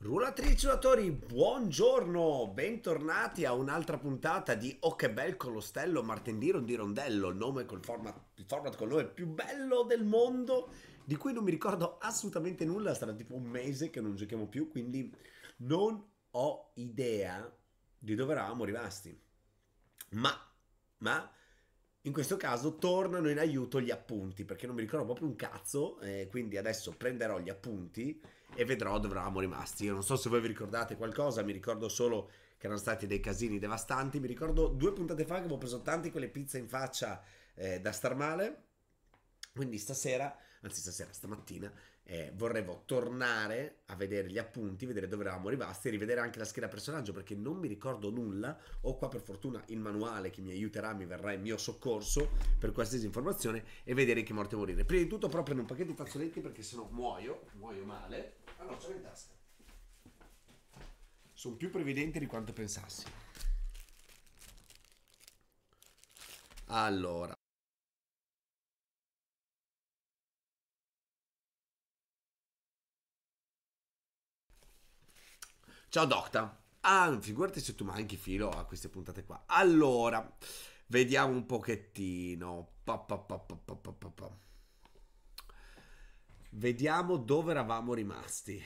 Rulatrici Rulatori, buongiorno, bentornati a un'altra puntata di Oh che bel colostello, martedì di rondello, il nome col format, il format col nome più bello del mondo, di cui non mi ricordo assolutamente nulla, sarà tipo un mese che non giochiamo più, quindi non ho idea di dove eravamo rimasti. Ma, ma, in questo caso tornano in aiuto gli appunti, perché non mi ricordo proprio un cazzo, eh, quindi adesso prenderò gli appunti e vedrò dove eravamo rimasti. Io non so se voi vi ricordate qualcosa, mi ricordo solo che erano stati dei casini devastanti, mi ricordo due puntate fa che avevo preso tante quelle pizze in faccia eh, da star male, quindi stasera, anzi stasera, stamattina, eh, vorrevo tornare a vedere gli appunti, vedere dove eravamo rimasti, rivedere anche la scheda personaggio perché non mi ricordo nulla. Ho qua per fortuna il manuale che mi aiuterà, mi verrà in mio soccorso per qualsiasi informazione e vedere che morte morire. Prima di tutto però prendo un pacchetto di fazzoletti perché se no muoio, muoio male. Ah no, ce l'ho in tasca. Sono più previdente di quanto pensassi. Allora, Ciao Docta. Ah, figurati se tu manchi filo a queste puntate qua. Allora, vediamo un pochettino. Pa, pa, pa, vediamo dove eravamo rimasti.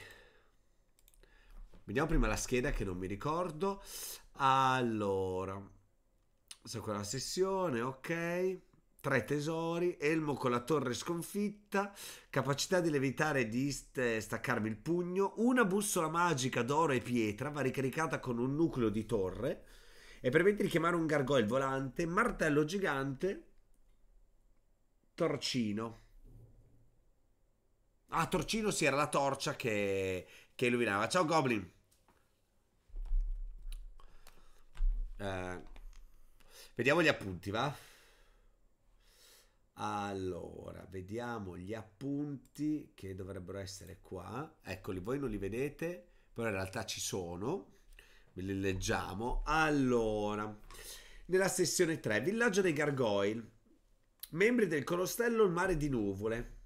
Vediamo prima la scheda che non mi ricordo. Allora, so quella sessione, ok tre tesori, elmo con la torre sconfitta, capacità di levitare di staccarmi il pugno, una bussola magica d'oro e pietra va ricaricata con un nucleo di torre e permette di chiamare un gargoyle volante, martello gigante, torcino. Ah, torcino sì, era la torcia che, che illuminava. Ciao Goblin. Eh, vediamo gli appunti, va? Allora, vediamo gli appunti che dovrebbero essere qua. Eccoli, voi non li vedete, però in realtà ci sono. Ve li leggiamo. Allora, nella sessione 3, villaggio dei Gargoyle. Membri del Colostello, il mare di nuvole.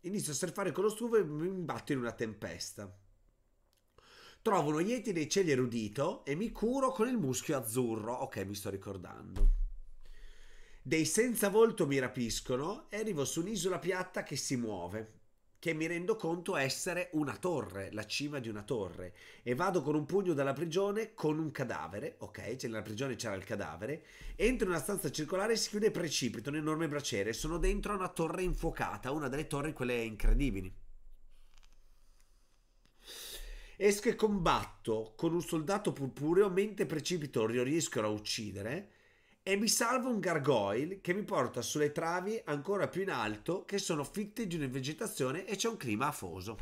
Inizio a surfare con lo stufo e mi imbatto in una tempesta. Trovo uno Yeti dei cieli erudito e mi curo con il muschio azzurro. Ok, mi sto ricordando. Dei senza volto mi rapiscono e arrivo su un'isola piatta che si muove, che mi rendo conto essere una torre, la cima di una torre, e vado con un pugno dalla prigione con un cadavere, ok, cioè nella prigione c'era il cadavere, entro in una stanza circolare e si chiude precipito, un enorme braciere, sono dentro una torre infuocata, una delle torri quelle incredibili. Esco e combatto con un soldato purpureo mentre precipito riesco a uccidere e mi salvo un gargoyle che mi porta sulle travi ancora più in alto che sono fitte di una vegetazione e c'è un clima afoso.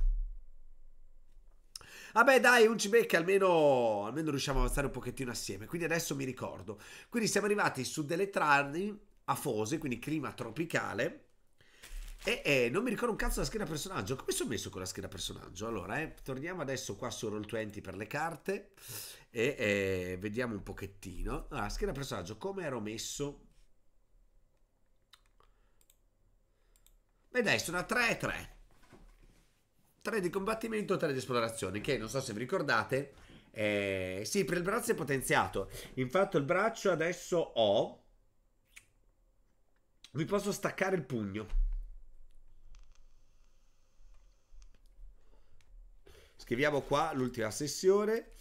Vabbè dai, un cibecca almeno, almeno riusciamo a avanzare un pochettino assieme, quindi adesso mi ricordo. Quindi siamo arrivati su delle travi afose, quindi clima tropicale, e eh, eh, non mi ricordo un cazzo la scheda personaggio. Come sono messo con la scheda personaggio? Allora, eh, torniamo adesso qua su Roll20 per le carte e vediamo un pochettino. Allora, scheda personaggio, come ero messo? Beh dai, sono a 3 e 3. 3 di combattimento, 3 di esplorazione, che non so se vi ricordate. Eh, sì, per il braccio è potenziato. Infatti il braccio adesso ho... Vi posso staccare il pugno. Scriviamo qua l'ultima sessione,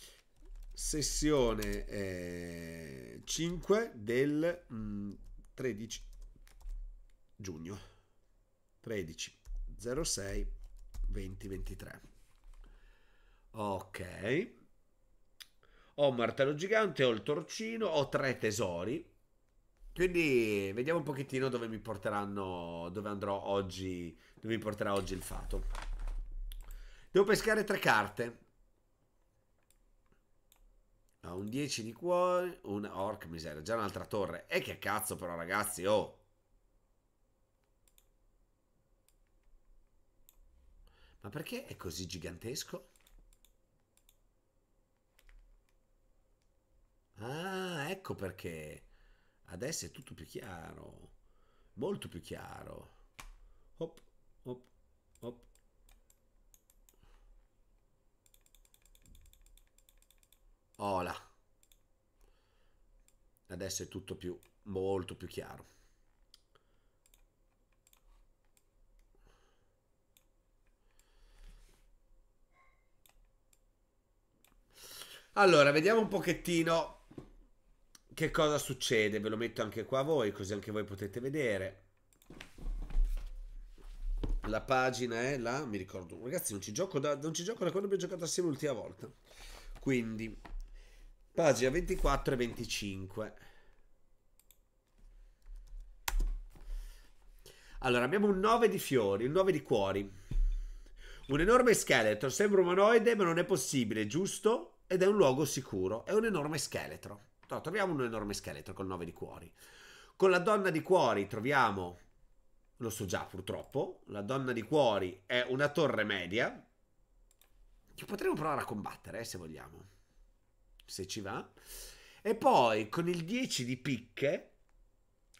sessione eh, 5 del mh, mm, 13 giugno 13 06 2023. Ok. Ho un martello gigante, ho il torcino, ho tre tesori. Quindi vediamo un pochettino dove mi porteranno, dove andrò oggi, dove mi porterà oggi il fato. Devo pescare tre carte. No, un 10 di cuore, un orc miseria, già un'altra torre. E che cazzo però ragazzi, oh! Ma perché è così gigantesco? Ah, ecco perché. Adesso è tutto più chiaro. Molto più chiaro. Hop, hop, hop. Ola. Adesso è tutto più, molto più chiaro. Allora, vediamo un pochettino che cosa succede. Ve lo metto anche qua a voi, così anche voi potete vedere. La pagina è la... mi ricordo. Ragazzi, non ci gioco da, non ci gioco da quando abbiamo giocato assieme l'ultima volta. Quindi, Pagina 24 e 25. Allora, abbiamo un 9 di fiori, un 9 di cuori. Un enorme scheletro, sembra umanoide ma non è possibile, giusto? Ed è un luogo sicuro, è un enorme scheletro. No, troviamo un enorme scheletro con 9 di cuori. Con la donna di cuori troviamo, lo so già purtroppo, la donna di cuori è una torre media, che potremmo provare a combattere eh, se vogliamo se ci va. E poi con il 10 di picche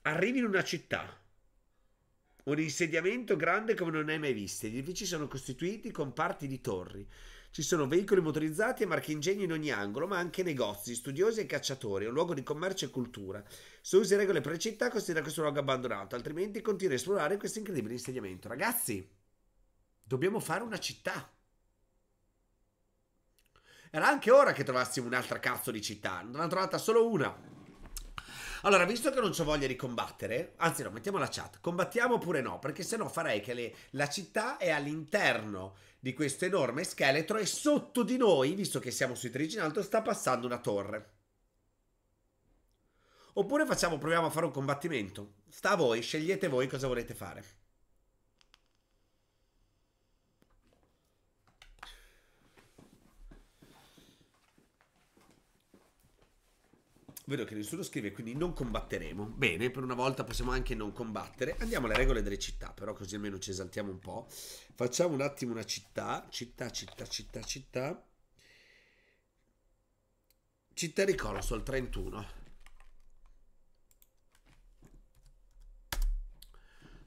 arrivi in una città. Un insediamento grande come non hai mai visto. Gli edifici sono costituiti con parti di torri. Ci sono veicoli motorizzati e marchingegni in ogni angolo, ma anche negozi, studiosi e cacciatori, un luogo di commercio e cultura. Se usi regole per le città, considera questo luogo abbandonato, altrimenti continui a esplorare questo incredibile insediamento. Ragazzi, dobbiamo fare una città. Era anche ora che trovassimo un'altra cazzo di città. Non ne hanno trovata solo una. Allora, visto che non ho voglia di combattere, anzi no, mettiamo la chat, combattiamo oppure no, perché sennò farei che le, la città è all'interno di questo enorme scheletro e sotto di noi, visto che siamo sui trigi in alto, sta passando una torre. Oppure facciamo, proviamo a fare un combattimento. Sta a voi, scegliete voi cosa volete fare. Vedo che nessuno scrive, quindi non combatteremo. Bene, per una volta possiamo anche non combattere. Andiamo alle regole delle città, però così almeno ci esaltiamo un po'. Facciamo un attimo una città. Città, città, città, città. Città di al 31.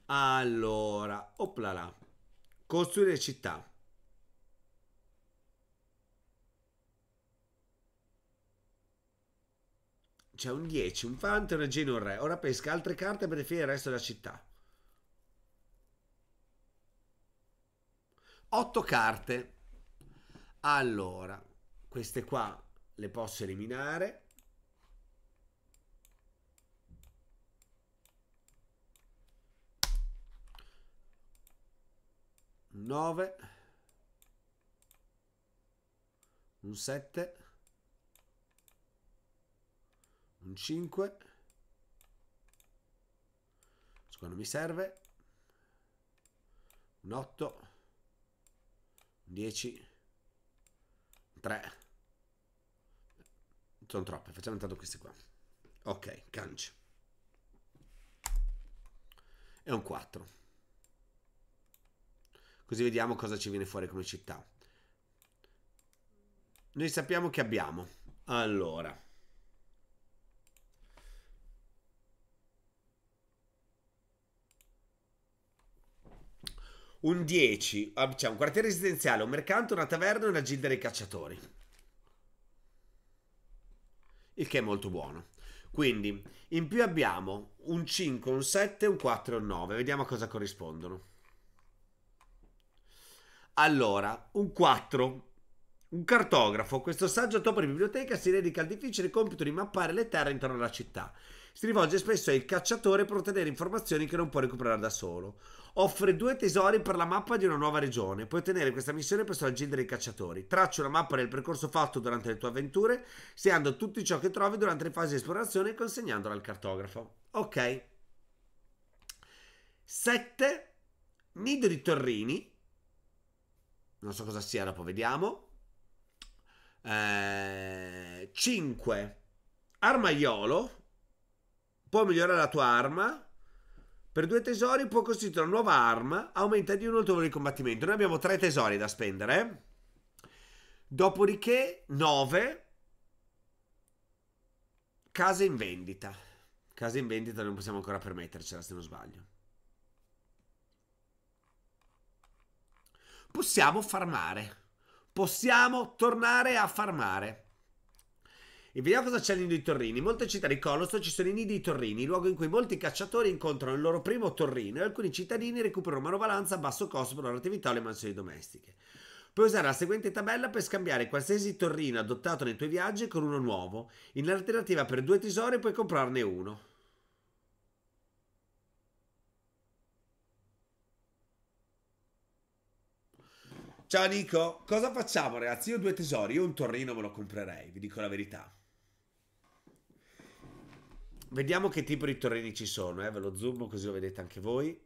Allora, là. Costruire città. C'è un 10, un fante, e un regino e un re. Ora pesca altre carte per definire il resto della città. 8 carte. Allora, queste qua le posso eliminare. Un 9 un 7 un 5 secondo mi serve un 8 un 10 un 3 sono troppe facciamo intanto queste qua ok canci e un 4 così vediamo cosa ci viene fuori come città noi sappiamo che abbiamo allora un 10, diciamo, ah, cioè, un quartiere residenziale, un mercante, una taverna e una gilda dei cacciatori. Il che è molto buono. Quindi, in più abbiamo un 5, un 7, un 4 e un 9. Vediamo a cosa corrispondono. Allora, un 4. Un cartografo. Questo saggio topo di biblioteca si dedica al difficile compito di mappare le terre intorno alla città si rivolge spesso al cacciatore per ottenere informazioni che non può recuperare da solo. Offre due tesori per la mappa di una nuova regione. Puoi ottenere questa missione per scongiungere i cacciatori. Traccia una mappa del percorso fatto durante le tue avventure, segnando tutto ciò che trovi durante le fasi di esplorazione e consegnandola al cartografo. Ok. 7. Nido di Torrini. Non so cosa sia, dopo vediamo. 5. Eh, Armaiolo Può migliorare la tua arma. Per due tesori può costruire una nuova arma, aumenta di uno il un di combattimento. Noi abbiamo tre tesori da spendere. Eh. Dopodiché nove. case in vendita. Case in vendita non possiamo ancora permettercela se non sbaglio. Possiamo farmare. Possiamo tornare a farmare. E vediamo cosa c'è nel nido di Torrini. In molte città di Colosso ci sono i nidi di Torrini, luogo in cui molti cacciatori incontrano il loro primo Torrino e alcuni cittadini recuperano manovalanza a basso costo per la loro attività o le mansioni domestiche. Puoi usare la seguente tabella per scambiare qualsiasi torrino adottato nei tuoi viaggi con uno nuovo. In alternativa per due tesori puoi comprarne uno. Ciao Nico, cosa facciamo ragazzi? Io ho due tesori, io un torrino me lo comprerei, vi dico la verità. Vediamo che tipo di torreni ci sono, eh. Ve lo zoom così lo vedete anche voi.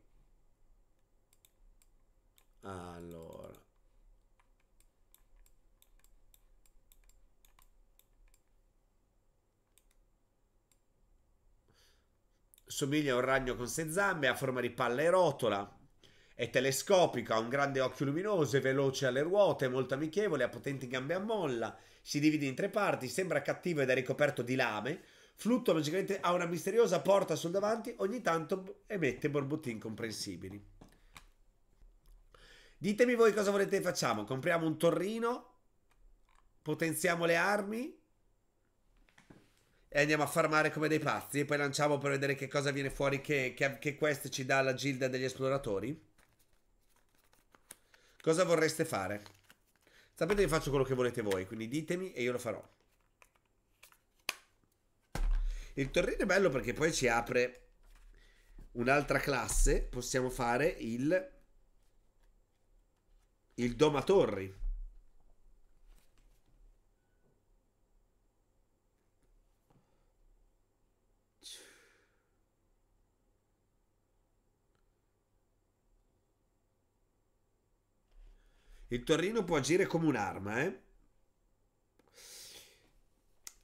Allora. Somiglia a un ragno con sei zampe, ha forma di palla e rotola. È telescopico, ha un grande occhio luminoso, è veloce alle ruote, è molto amichevole, ha potenti gambe a molla, si divide in tre parti, sembra cattivo ed è ricoperto di lame. Flutto logicamente ha una misteriosa porta sul davanti, ogni tanto emette borbotti incomprensibili. Ditemi voi cosa volete che facciamo. Compriamo un torrino, potenziamo le armi e andiamo a farmare come dei pazzi e poi lanciamo per vedere che cosa viene fuori che, che, che quest ci dà la gilda degli esploratori. Cosa vorreste fare? Sapete che faccio quello che volete voi, quindi ditemi e io lo farò. Il torrino è bello perché poi ci apre un'altra classe. Possiamo fare il... Il Doma Il torrino può agire come un'arma, eh?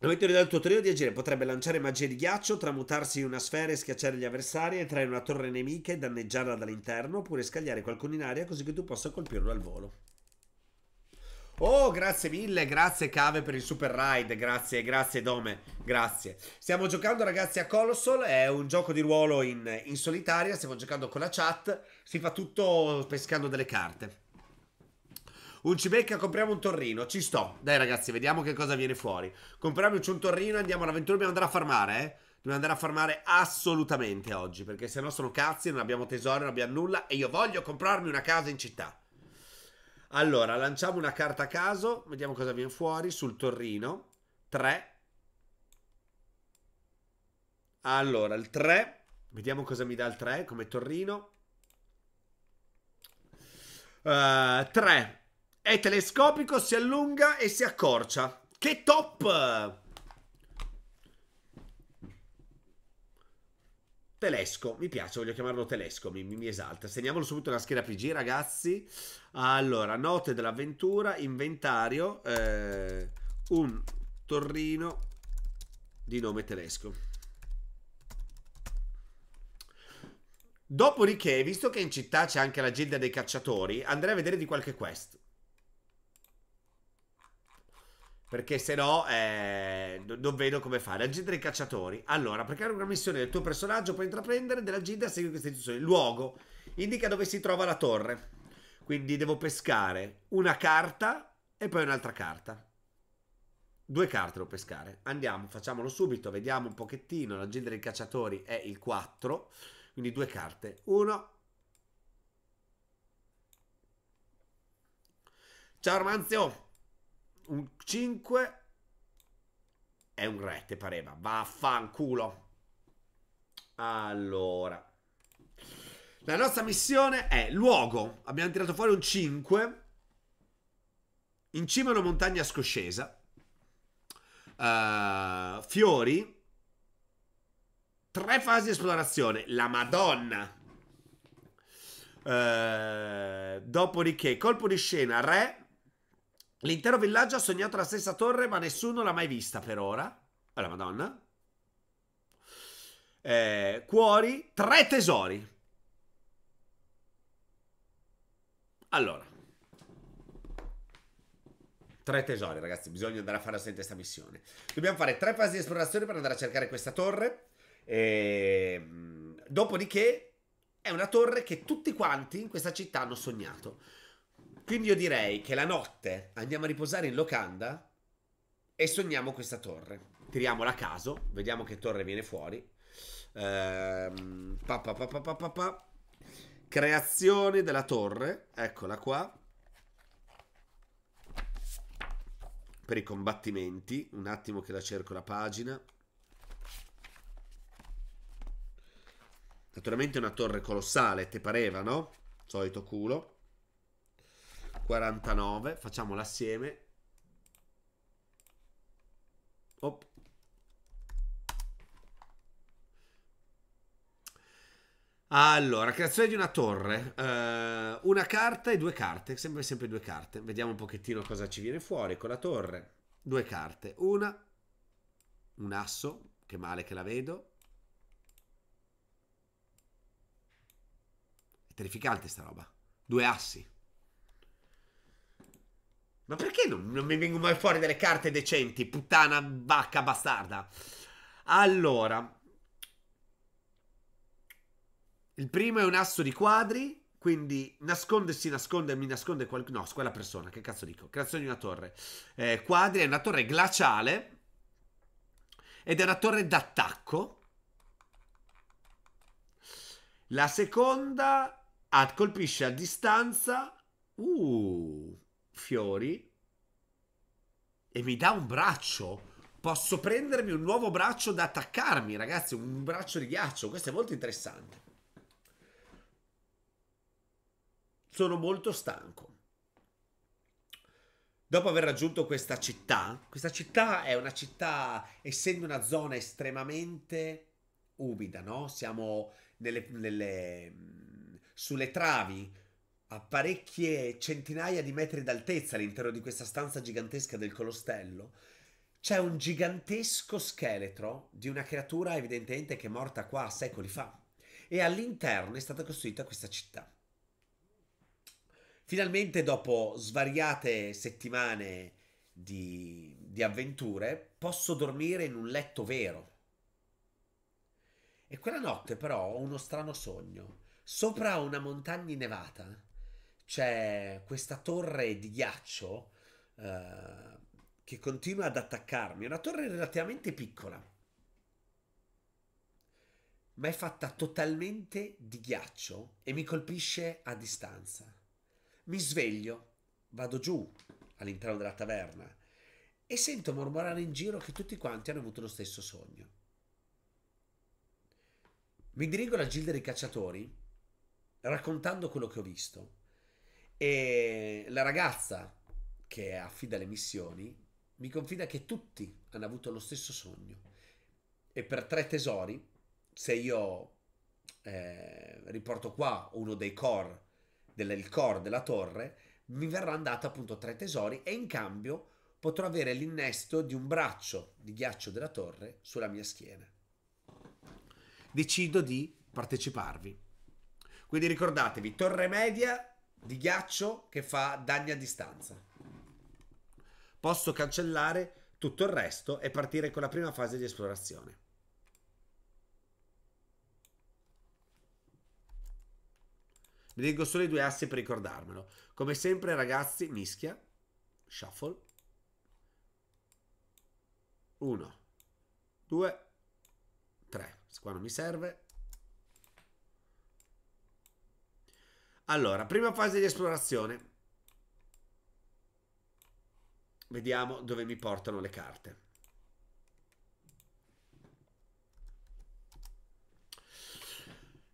L'aumento del tuo trio di agire potrebbe lanciare magie di ghiaccio, tramutarsi in una sfera e schiacciare gli avversari, entrare in una torre nemica e danneggiarla dall'interno, oppure scagliare qualcuno in aria così che tu possa colpirlo al volo. Oh, grazie mille, grazie Cave per il super ride, grazie, grazie Dome, grazie. Stiamo giocando ragazzi a Colossal, è un gioco di ruolo in, in solitaria, stiamo giocando con la chat, si fa tutto pescando delle carte. Un cibecca, compriamo un torrino. Ci sto. Dai, ragazzi, vediamo che cosa viene fuori. Compriamoci un torrino, e andiamo all'avventura. Dobbiamo andare a farmare, eh. Dobbiamo andare a farmare assolutamente oggi. Perché se no sono cazzi, non abbiamo tesoro, non abbiamo nulla. E io voglio comprarmi una casa in città. Allora, lanciamo una carta a caso. Vediamo cosa viene fuori sul torrino. 3. Allora, il 3. Vediamo cosa mi dà il 3 come torrino. Uh, eh, 3. È telescopico, si allunga e si accorcia. Che top! Telesco, mi piace, voglio chiamarlo Telesco, mi, mi, mi esalta. Segniamolo subito nella scheda PG, ragazzi. Allora, note dell'avventura, inventario, eh, un torrino di nome Telesco. Dopodiché, visto che in città c'è anche l'agenda dei cacciatori, andrei a vedere di qualche quest. Perché se no eh, non vedo come fare. Agenda dei cacciatori. Allora, per creare una missione del tuo personaggio puoi intraprendere della dell'agenda segui queste istruzioni. Luogo. Indica dove si trova la torre. Quindi devo pescare una carta e poi un'altra carta. Due carte devo pescare. Andiamo, facciamolo subito. Vediamo un pochettino. L'agenda dei cacciatori è il 4. Quindi due carte. 1, Ciao Armanzio! un 5 è un rete, pareva. Vaffanculo. Allora. La nostra missione è luogo. Abbiamo tirato fuori un 5. In cima a una montagna scoscesa. Uh, fiori. Tre fasi di esplorazione. La Madonna. Uh, dopodiché, colpo di scena, re. L'intero villaggio ha sognato la stessa torre, ma nessuno l'ha mai vista per ora. Alla oh, Madonna. Eh, cuori, tre tesori. Allora. Tre tesori, ragazzi. Bisogna andare a fare assente questa missione. Dobbiamo fare tre fasi di esplorazione per andare a cercare questa torre. E... Ehm, dopodiché è una torre che tutti quanti in questa città hanno sognato. Quindi io direi che la notte andiamo a riposare in locanda e sogniamo questa torre. Tiriamola a caso, vediamo che torre viene fuori. Ehm, pa, pa, pa, Creazione della torre, eccola qua. Per i combattimenti, un attimo che la cerco la pagina. Naturalmente è una torre colossale, te pareva, no? Solito culo. 49, facciamola assieme. Op. Allora, creazione di una torre, eh, una carta e due carte, sempre sempre due carte. Vediamo un pochettino cosa ci viene fuori con la torre. Due carte, una, un asso, che male che la vedo. È terrificante sta roba. Due assi. Ma perché non, non, mi vengono mai fuori delle carte decenti? Puttana, vacca, bastarda. Allora. Il primo è un asso di quadri. Quindi nascondersi, nascondermi, nasconde qualcuno. No, quella persona, che cazzo dico? Creazione di una torre. Eh, quadri è una torre glaciale. Ed è una torre d'attacco. La seconda ah, colpisce a distanza. Uh, fiori e mi dà un braccio. Posso prendermi un nuovo braccio da attaccarmi, ragazzi, un braccio di ghiaccio. Questo è molto interessante. Sono molto stanco. Dopo aver raggiunto questa città, questa città è una città, essendo una zona estremamente umida, no? Siamo nelle, nelle, mm, sulle travi, a parecchie centinaia di metri d'altezza all'interno di questa stanza gigantesca del colostello, c'è un gigantesco scheletro di una creatura evidentemente che è morta qua secoli fa e all'interno è stata costruita questa città. Finalmente, dopo svariate settimane di, di, avventure, posso dormire in un letto vero. E quella notte, però, ho uno strano sogno. Sopra una montagna innevata c'è questa torre di ghiaccio eh, che continua ad attaccarmi. È una torre relativamente piccola, ma è fatta totalmente di ghiaccio e mi colpisce a distanza. Mi sveglio, vado giù all'interno della taverna e sento mormorare in giro che tutti quanti hanno avuto lo stesso sogno. Mi dirigo alla Gilda dei Cacciatori raccontando quello che ho visto e la ragazza che affida le missioni mi confida che tutti hanno avuto lo stesso sogno. E per tre tesori, se io eh, riporto qua uno dei core, del core della torre, mi verranno data appunto tre tesori e in cambio potrò avere l'innesto di un braccio di ghiaccio della torre sulla mia schiena. Decido di parteciparvi. Quindi ricordatevi, torre media di ghiaccio che fa danni a distanza. Posso cancellare tutto il resto e partire con la prima fase di esplorazione. Mi leggo solo i due assi per ricordarmelo. Come sempre, ragazzi, mischia. Shuffle. 1, 2, 3. Qua non mi serve. Allora, prima fase di esplorazione. Vediamo dove mi portano le carte.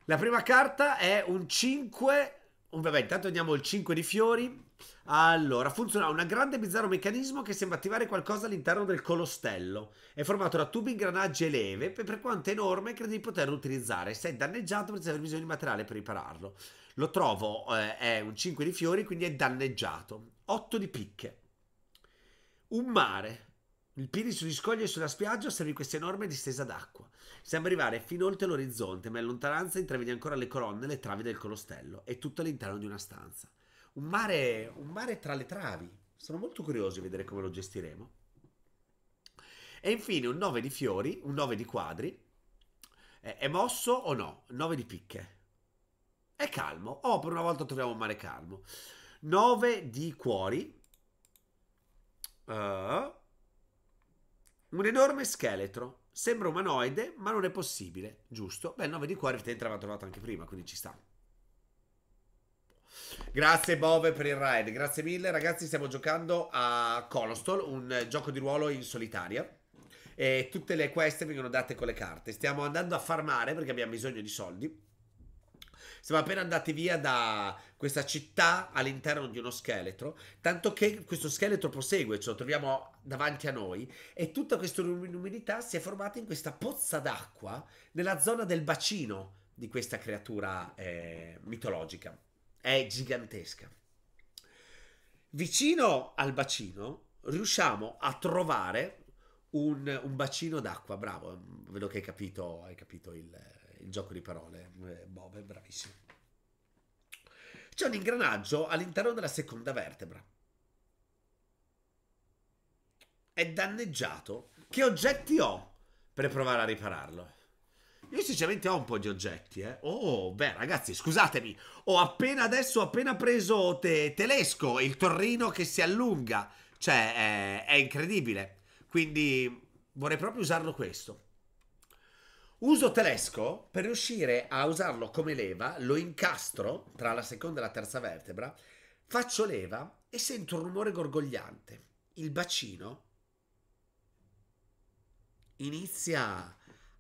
La prima carta è un 5 Vabbè, intanto andiamo al 5 di fiori. Allora, funziona un grande e bizzarro meccanismo che sembra attivare qualcosa all'interno del colostello. È formato da tubi, ingranaggi e leve, per quanto enorme credi di poterlo utilizzare. Sei danneggiato perché hai bisogno di materiale per ripararlo. Lo trovo, eh, è un 5 di fiori, quindi è danneggiato. 8 di picche. Un mare, il piede sugli scogli e sulla spiaggia osservi questa enorme distesa d'acqua. Sembra arrivare fin oltre l'orizzonte, ma in lontananza intravedi ancora le colonne e le travi del colostello e tutto all'interno di una stanza. Un mare, un mare tra le travi. Sono molto curioso di vedere come lo gestiremo. E infine un 9 di fiori, un 9 di quadri. È mosso o no? 9 di picche. È calmo. Oh, per una volta troviamo un mare calmo. 9 di cuori. Uh, un enorme scheletro. Sembra umanoide, ma non è possibile, giusto? Beh, il 9 di cuori Tentra l'avevo trovato anche prima, quindi ci sta. Grazie Bove per il raid, grazie mille ragazzi, stiamo giocando a Colostol, un gioco di ruolo in solitaria e tutte le queste vengono date con le carte. Stiamo andando a farmare perché abbiamo bisogno di soldi siamo appena andati via da questa città all'interno di uno scheletro, tanto che questo scheletro prosegue, ce lo troviamo davanti a noi e tutta questa umidità si è formata in questa pozza d'acqua nella zona del bacino di questa creatura eh, mitologica. È gigantesca. Vicino al bacino riusciamo a trovare un, un bacino d'acqua, bravo, vedo che hai capito, hai capito il il gioco di parole, eh, Bob è bravissimo. C'è un ingranaggio all'interno della seconda vertebra. È danneggiato. Che oggetti ho per provare a ripararlo? Io sinceramente ho un po' di oggetti, eh. Oh, beh, ragazzi, scusatemi. Ho appena adesso ho appena preso te- Telesco, il torrino che si allunga. Cioè, è, eh, è incredibile. Quindi vorrei proprio usarlo questo. Uso telesco per riuscire a usarlo come leva, lo incastro tra la seconda e la terza vertebra, faccio leva e sento un rumore gorgogliante. Il bacino inizia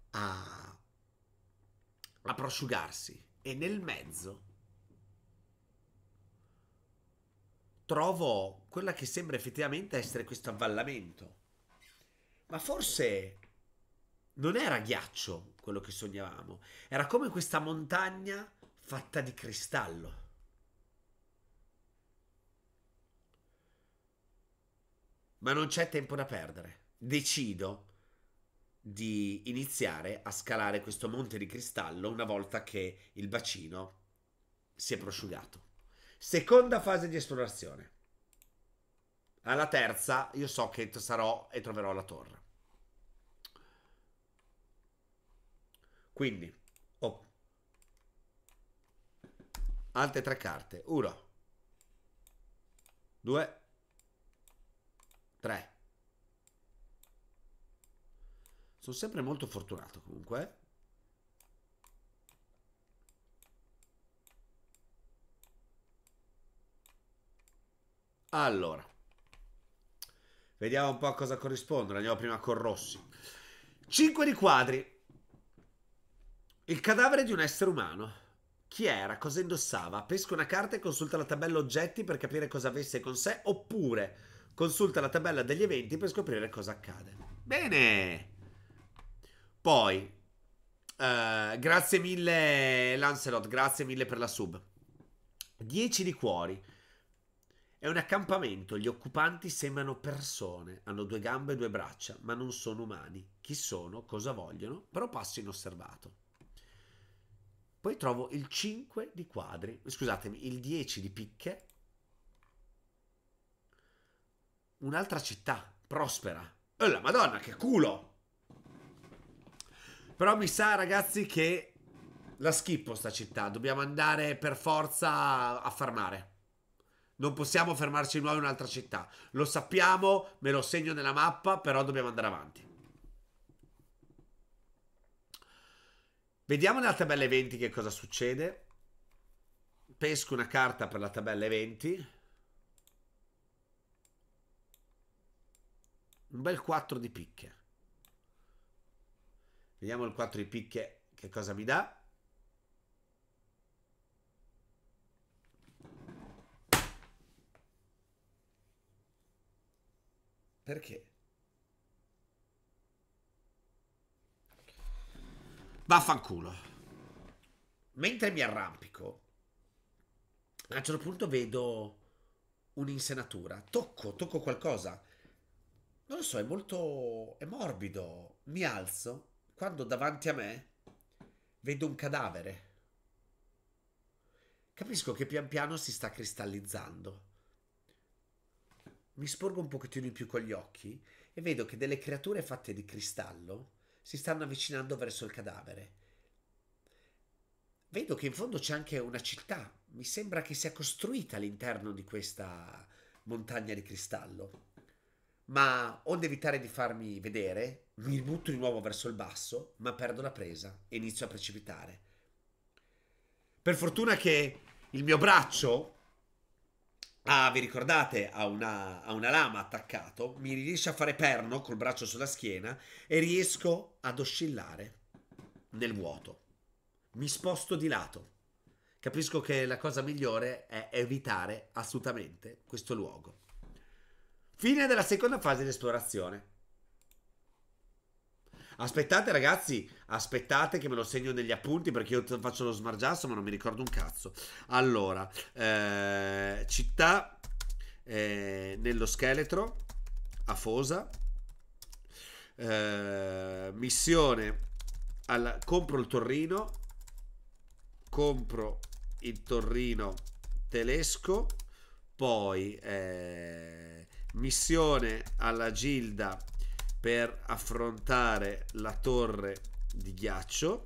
a, a prosciugarsi e nel mezzo trovo quella che sembra effettivamente essere questo avvallamento. Ma forse non era ghiaccio quello che sognavamo, era come questa montagna fatta di cristallo. Ma non c'è tempo da perdere. Decido di iniziare a scalare questo monte di cristallo una volta che il bacino si è prosciugato. Seconda fase di esplorazione. Alla terza io so che sarò e troverò la torre. Quindi, oh. altre tre carte. Uno, due, tre. Sono sempre molto fortunato comunque. Allora, vediamo un po' a cosa corrispondono. Andiamo prima con Rossi. 5 di quadri. Il cadavere di un essere umano. Chi era? Cosa indossava? Pesca una carta e consulta la tabella oggetti per capire cosa avesse con sé oppure consulta la tabella degli eventi per scoprire cosa accade. Bene! Poi, uh, grazie mille Lancelot, grazie mille per la sub. 10 di cuori. È un accampamento, gli occupanti sembrano persone, hanno due gambe e due braccia, ma non sono umani. Chi sono, cosa vogliono, però passo inosservato. Poi trovo il 5 di quadri, scusatemi, il 10 di picche. Un'altra città, prospera. Oh la madonna, che culo! Però mi sa, ragazzi, che la schippo sta città. Dobbiamo andare per forza a farmare. Non possiamo fermarci di nuovo in un'altra città. Lo sappiamo, me lo segno nella mappa, però dobbiamo andare avanti. Vediamo nella tabella 20 che cosa succede. Pesco una carta per la tabella 20. Un bel 4 di picche. Vediamo il 4 di picche che cosa mi dà. Perché? Vaffanculo. Mentre mi arrampico, a un certo punto vedo un'insenatura. Tocco, tocco qualcosa. Non lo so, è molto... è morbido. Mi alzo quando davanti a me vedo un cadavere. Capisco che pian piano si sta cristallizzando. Mi sporgo un pochettino in più con gli occhi e vedo che delle creature fatte di cristallo si stanno avvicinando verso il cadavere. Vedo che in fondo c'è anche una città, mi sembra che sia costruita all'interno di questa montagna di cristallo. Ma onde evitare di farmi vedere, mi butto di nuovo verso il basso, ma perdo la presa e inizio a precipitare. Per fortuna che il mio braccio, Ah, vi ricordate? Ha una, ha una, lama attaccato. Mi riesce a fare perno col braccio sulla schiena e riesco ad oscillare nel vuoto. Mi sposto di lato. Capisco che la cosa migliore è evitare assolutamente questo luogo. Fine della seconda fase di esplorazione. Aspettate ragazzi, aspettate che me lo segno negli appunti perché io faccio lo smargiasso ma non mi ricordo un cazzo. Allora, eh, città eh, nello scheletro, Afosa, eh, missione, alla, compro il torrino, compro il torrino tedesco, poi eh, missione alla gilda per affrontare la torre di ghiaccio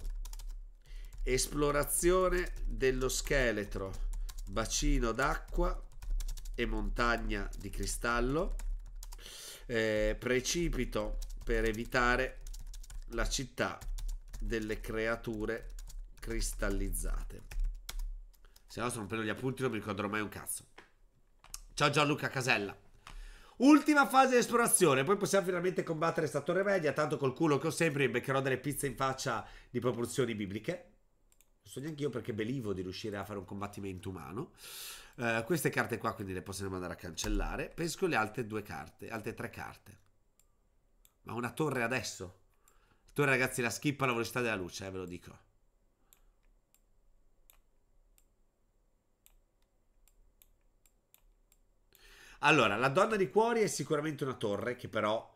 esplorazione dello scheletro bacino d'acqua e montagna di cristallo eh, precipito per evitare la città delle creature cristallizzate se no sono prendo gli appunti non mi ricorderò mai un cazzo ciao Gianluca Casella Ultima fase di esplorazione, poi possiamo finalmente combattere sta torre media, tanto col culo che ho sempre mi beccherò delle pizze in faccia di proporzioni bibliche. Non so neanche io perché belivo di riuscire a fare un combattimento umano. Uh, queste carte qua quindi le possiamo andare a cancellare. Pesco le altre due carte, altre tre carte. Ma una torre adesso? La torre ragazzi la schippa alla velocità della luce, eh, ve lo dico. Allora, la donna di cuori è sicuramente una torre che però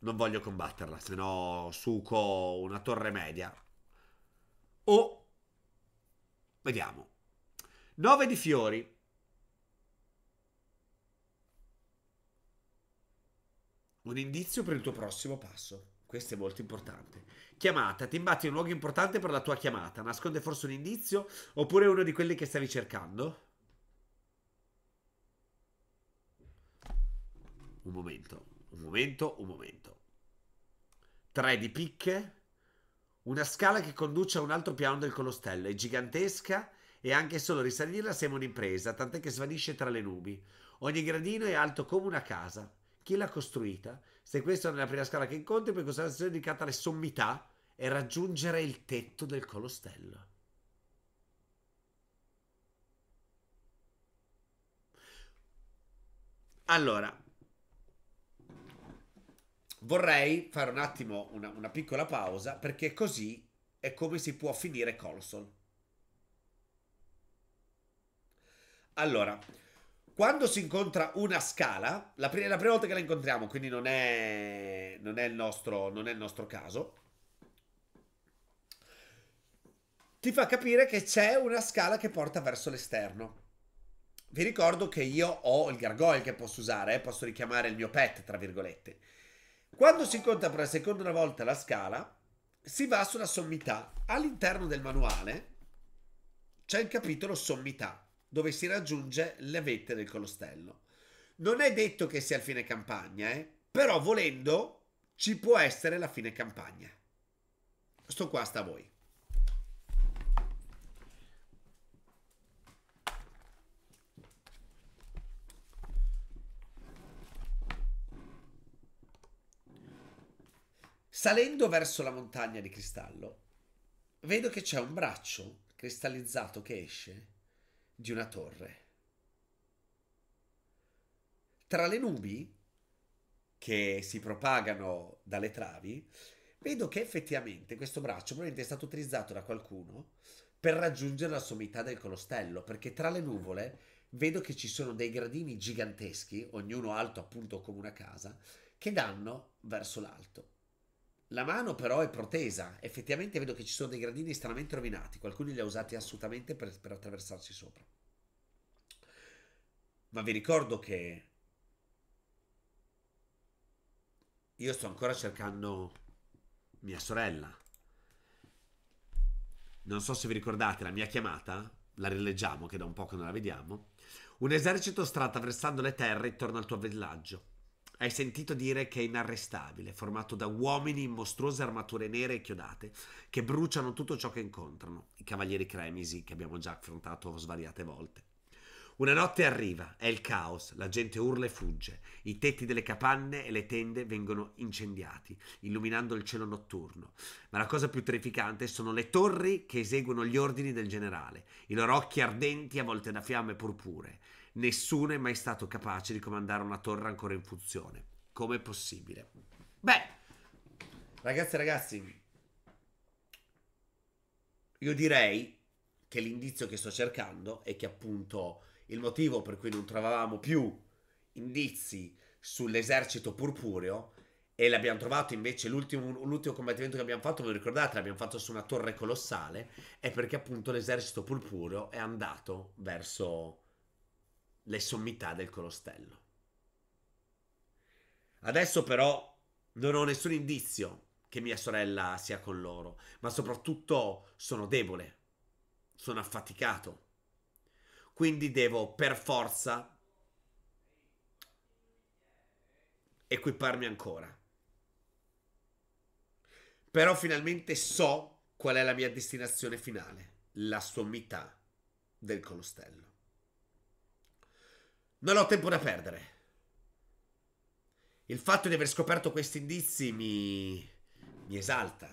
non voglio combatterla, se no suco una torre media. O... Vediamo. 9 di fiori. Un indizio per il tuo prossimo passo. Questo è molto importante. Chiamata, ti imbatti in un luogo importante per la tua chiamata. Nasconde forse un indizio oppure uno di quelli che stavi cercando? Un momento, un momento, un momento. Tre di picche. Una scala che conduce a un altro piano del colostello. È gigantesca e anche solo risalirla sembra un'impresa, tant'è che svanisce tra le nubi. Ogni gradino è alto come una casa. Chi l'ha costruita? Se questa non è la prima scala che incontri, puoi la considerazione dedicata alle sommità e raggiungere il tetto del colostello. Allora, vorrei fare un attimo una, una piccola pausa perché così è come si può finire Colson. Allora, quando si incontra una scala, la, prima, la prima volta che la incontriamo, quindi non è, non è, il, nostro, non è il nostro caso, ti fa capire che c'è una scala che porta verso l'esterno. Vi ricordo che io ho il gargoyle che posso usare, eh, posso richiamare il mio pet, tra virgolette. Quando si conta per la seconda volta la scala, si va sulla sommità. All'interno del manuale c'è il capitolo sommità, dove si raggiunge le vette del colostello. Non è detto che sia il fine campagna, eh? però volendo ci può essere la fine campagna. Sto qua, sta a voi. Salendo verso la montagna di cristallo, vedo che c'è un braccio cristallizzato che esce di una torre. Tra le nubi che si propagano dalle travi, vedo che effettivamente questo braccio probabilmente è stato utilizzato da qualcuno per raggiungere la sommità del colostello, perché tra le nuvole vedo che ci sono dei gradini giganteschi, ognuno alto appunto come una casa, che danno verso l'alto. La mano però è protesa, effettivamente vedo che ci sono dei gradini stranamente rovinati, qualcuno li ha usati assolutamente per, per attraversarci sopra. Ma vi ricordo che io sto ancora cercando mia sorella. Non so se vi ricordate la mia chiamata, la rileggiamo che da un po' che non la vediamo. Un esercito sta attraversando le terre intorno al tuo villaggio. Hai sentito dire che è inarrestabile, formato da uomini in mostruose armature nere e chiodate, che bruciano tutto ciò che incontrano, i cavalieri cremisi che abbiamo già affrontato svariate volte. Una notte arriva, è il caos, la gente urla e fugge, i tetti delle capanne e le tende vengono incendiati, illuminando il cielo notturno. Ma la cosa più terrificante sono le torri che eseguono gli ordini del generale, i loro occhi ardenti a volte da fiamme purpure nessuno è mai stato capace di comandare una torre ancora in funzione. Come è possibile? Beh, ragazzi ragazzi, io direi che l'indizio che sto cercando è che appunto il motivo per cui non trovavamo più indizi sull'esercito purpureo e l'abbiamo trovato invece l'ultimo, l'ultimo combattimento che abbiamo fatto, ve lo ricordate, l'abbiamo fatto su una torre colossale, è perché appunto l'esercito purpureo è andato verso le sommità del colostello. Adesso però non ho nessun indizio che mia sorella sia con loro, ma soprattutto sono debole, sono affaticato. Quindi devo per forza equiparmi ancora. Però finalmente so qual è la mia destinazione finale, la sommità del colostello. Non ho tempo da perdere. Il fatto di aver scoperto questi indizi mi... mi esalta.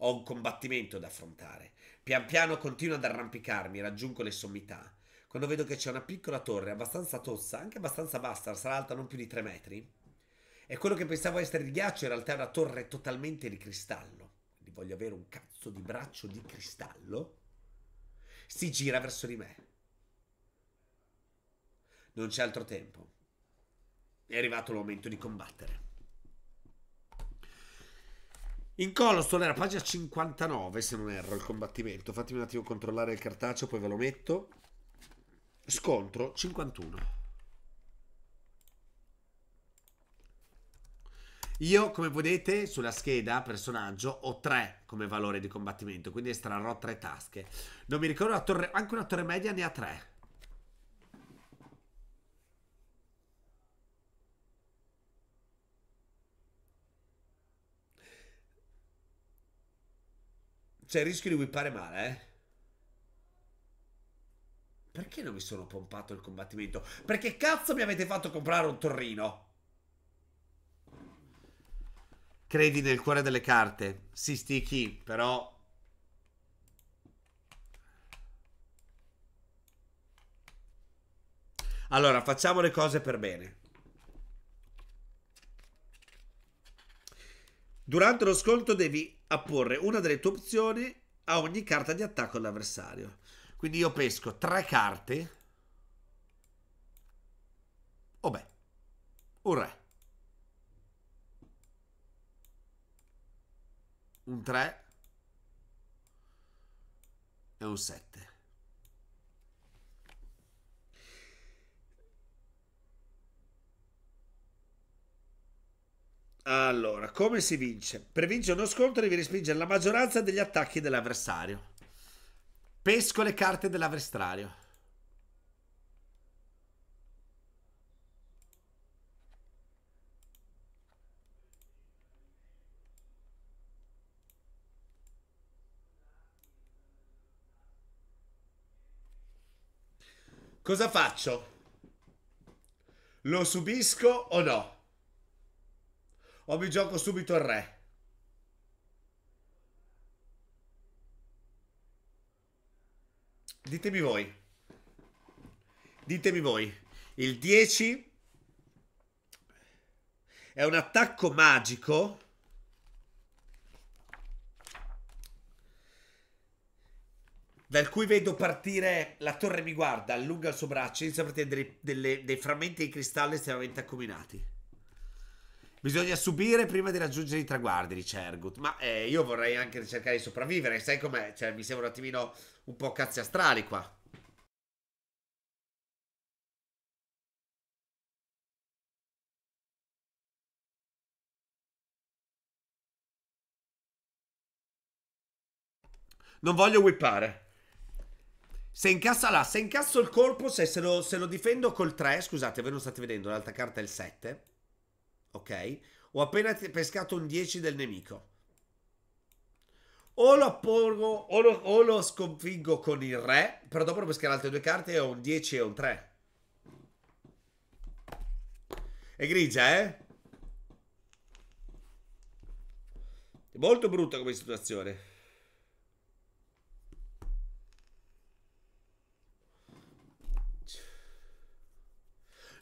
Ho un combattimento da affrontare. Pian piano continuo ad arrampicarmi, raggiungo le sommità. Quando vedo che c'è una piccola torre, abbastanza tozza, anche abbastanza bassa, sarà alta non più di tre metri. E quello che pensavo essere di ghiaccio in realtà è una torre totalmente di cristallo. Quindi voglio avere un cazzo di braccio di cristallo. Si gira verso di me. Non c'è altro tempo. È arrivato il momento di combattere. In Colossal era pagina 59, se non erro, il combattimento. Fatemi un attimo controllare il cartaceo, poi ve lo metto. Scontro 51. Io, come vedete, sulla scheda personaggio ho tre come valore di combattimento, quindi estrarrò tre tasche. Non mi ricordo, torre, anche una torre media ne ha tre. C'è cioè, il rischio di whippare male, eh? Perché non mi sono pompato il combattimento? Perché cazzo mi avete fatto comprare un torrino? Credi nel cuore delle carte. Sì, sticky, però... Allora, facciamo le cose per bene. Durante lo sconto devi a porre una delle tue opzioni a ogni carta di attacco dell'avversario. Quindi io pesco tre carte. Oh beh, un re. Un 3 e un 7. Allora, come si vince? Per vincere uno scontro devi respingere la maggioranza degli attacchi dell'avversario. Pesco le carte dell'avversario. Cosa faccio? Lo subisco o no? o mi gioco subito il re? Ditemi voi. Ditemi voi. Il 10 è un attacco magico. dal cui vedo partire la torre mi guarda, allunga il suo braccio, inizia a partire dei, delle, dei frammenti di cristallo estremamente accomunati. Bisogna subire prima di raggiungere i traguardi, dice Ergut. Ma eh, io vorrei anche cercare di sopravvivere, sai com'è? Cioè, mi sembra un attimino un po' cazzi astrali qua. Non voglio whippare. Se incassa là, se incasso il colpo, se, se, lo, se lo difendo col 3, scusate, voi non state vedendo, l'altra carta è il 7 ok? Ho appena pescato un 10 del nemico. O lo appongo, o lo, o lo sconfiggo con il re, però dopo lo pescare altre due carte e ho un 10 e un 3. È grigia, eh? È molto brutta come situazione.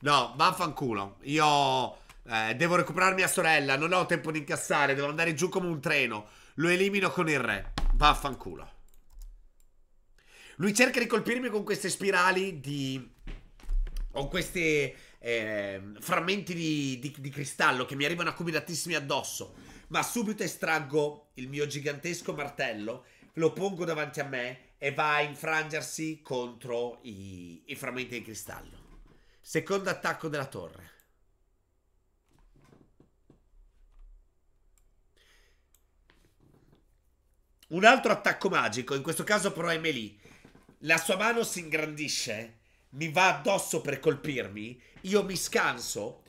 No, vaffanculo. Io eh, devo recuperare mia sorella, non ho tempo di incassare, devo andare giù come un treno. Lo elimino con il re. Vaffanculo. Lui cerca di colpirmi con queste spirali di... Ho questi eh, frammenti di, di, di cristallo che mi arrivano accumulatissimi addosso. Ma subito estraggo il mio gigantesco martello, lo pongo davanti a me e va a infrangersi contro i, i frammenti di cristallo. Secondo attacco della torre. Un altro attacco magico, in questo caso però è melee. La sua mano si ingrandisce, mi va addosso per colpirmi, io mi scanso,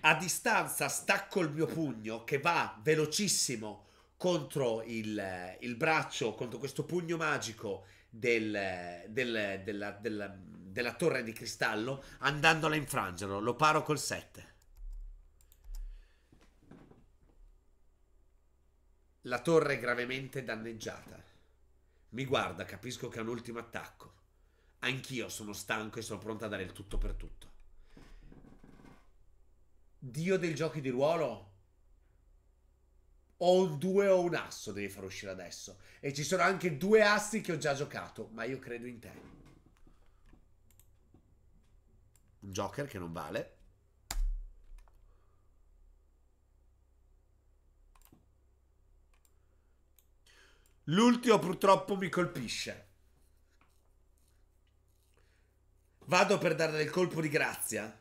a distanza stacco il mio pugno che va velocissimo contro il, eh, il braccio, contro questo pugno magico del, del, della, della, della torre di cristallo, andandola a infrangerlo. Lo paro col 7. La torre è gravemente danneggiata. Mi guarda, capisco che è un ultimo attacco. Anch'io sono stanco e sono pronto a dare il tutto per tutto. Dio dei giochi di ruolo? Ho un due o un asso devi far uscire adesso. E ci sono anche due assi che ho già giocato, ma io credo in te. Un Joker che non vale. L'ultimo purtroppo mi colpisce. Vado per darle il colpo di grazia.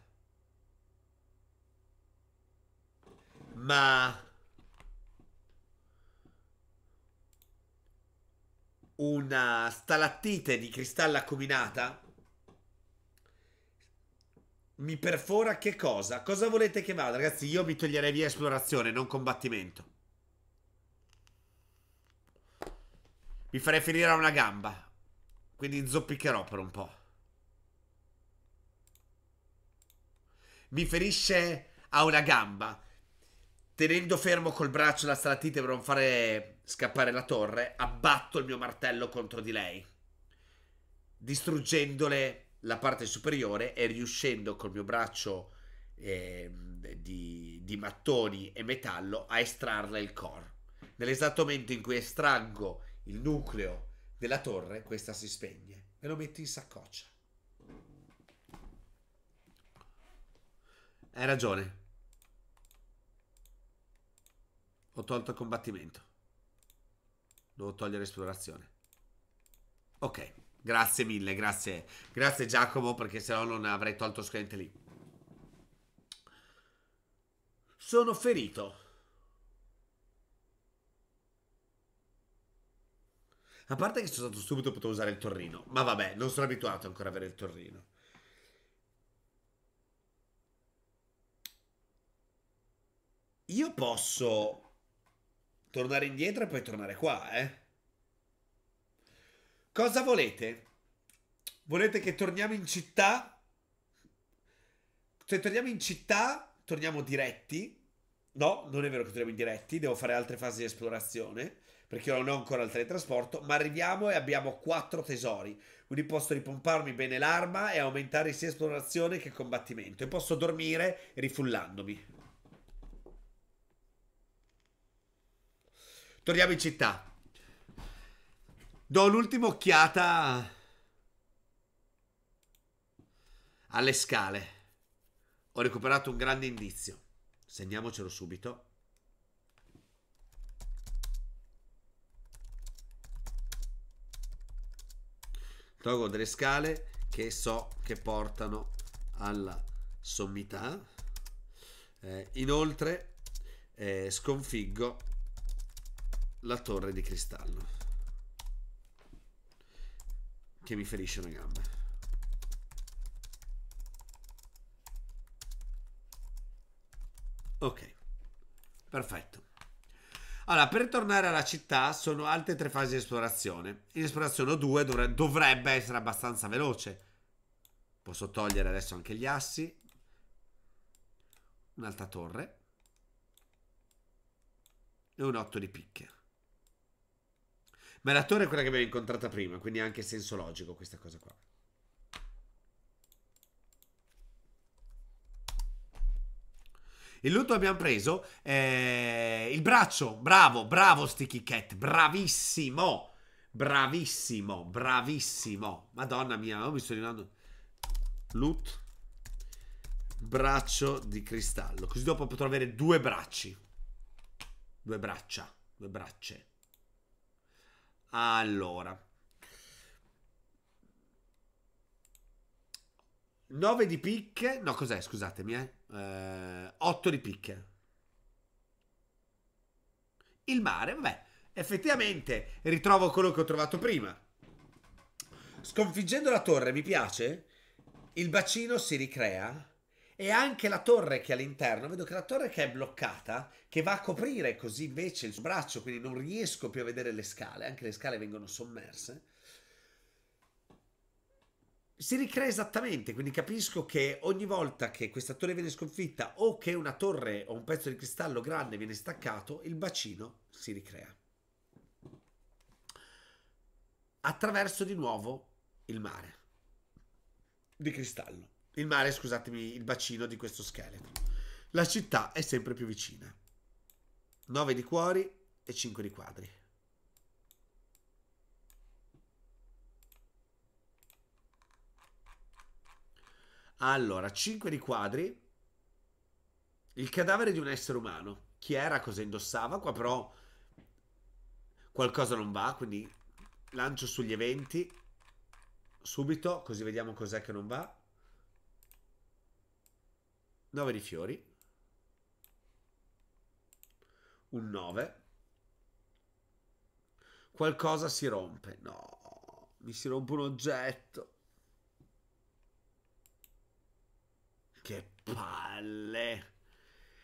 Ma... Una stalattite di cristallo acuminata mi perfora che cosa? Cosa volete che vada? Ragazzi, io mi toglierei via esplorazione, non combattimento. Mi farei finire a una gamba. Quindi zoppicherò per un po'. Mi ferisce a una gamba. Tenendo fermo col braccio la salatite per non fare scappare la torre, abbatto il mio martello contro di lei. Distruggendole la parte superiore e riuscendo col mio braccio eh, di, di mattoni e metallo a estrarle il core. Nell'esatto momento in cui estraggo il nucleo della torre, questa si spegne e lo metti in saccoccia. Hai ragione. Ho tolto il combattimento. Devo togliere esplorazione. Ok, grazie mille, grazie. Grazie Giacomo perché se no non avrei tolto sicuramente lì. Sono ferito. A parte che sono stato subito potevo usare il torrino. Ma vabbè, non sono abituato ancora a avere il torrino. Io posso tornare indietro e poi tornare qua, eh? Cosa volete? Volete che torniamo in città? Se torniamo in città, torniamo diretti. No, non è vero che torniamo in diretti, devo fare altre fasi di esplorazione perché non ho ancora il teletrasporto, ma arriviamo e abbiamo quattro tesori, quindi posso ripomparmi bene l'arma e aumentare sia esplorazione che combattimento, e posso dormire rifullandomi. Torniamo in città. Do un'ultima occhiata alle scale. Ho recuperato un grande indizio. Segniamocelo subito. Trovo delle scale che so che portano alla sommità. Eh, inoltre eh, sconfiggo la torre di cristallo che mi ferisce una gamba. Ok, perfetto. Allora, per tornare alla città sono altre tre fasi di esplorazione. In esplorazione 2 dovre dovrebbe essere abbastanza veloce. Posso togliere adesso anche gli assi. Un'altra torre. E un 8 di picche. Ma la torre è quella che abbiamo incontrata prima, quindi ha anche senso logico questa cosa qua. Il lutto abbiamo preso. Eh, il braccio, bravo, bravo Sticky Cat, bravissimo. Bravissimo, bravissimo. Madonna mia, oh, mi sto arrivando. Loot. Braccio di cristallo. Così dopo potrò avere due bracci. Due braccia, due bracce. Allora. 9 di picche. No, cos'è? Scusatemi, eh. eh 8 di picche. Il mare, vabbè. Effettivamente ritrovo quello che ho trovato prima. Sconfiggendo la torre, mi piace. Il bacino si ricrea. E anche la torre che è all'interno, vedo che la torre che è bloccata, che va a coprire così invece il braccio, quindi non riesco più a vedere le scale, anche le scale vengono sommerse si ricrea esattamente, quindi capisco che ogni volta che questa torre viene sconfitta o che una torre o un pezzo di cristallo grande viene staccato, il bacino si ricrea. Attraverso di nuovo il mare di cristallo. Il mare, scusatemi, il bacino di questo scheletro. La città è sempre più vicina. 9 di cuori e 5 di quadri. Allora, 5 riquadri. Il cadavere di un essere umano. Chi era, cosa indossava. Qua però qualcosa non va, quindi lancio sugli eventi. Subito, così vediamo cos'è che non va. 9 di fiori. Un 9. Qualcosa si rompe. No, mi si rompe un oggetto. Che palle!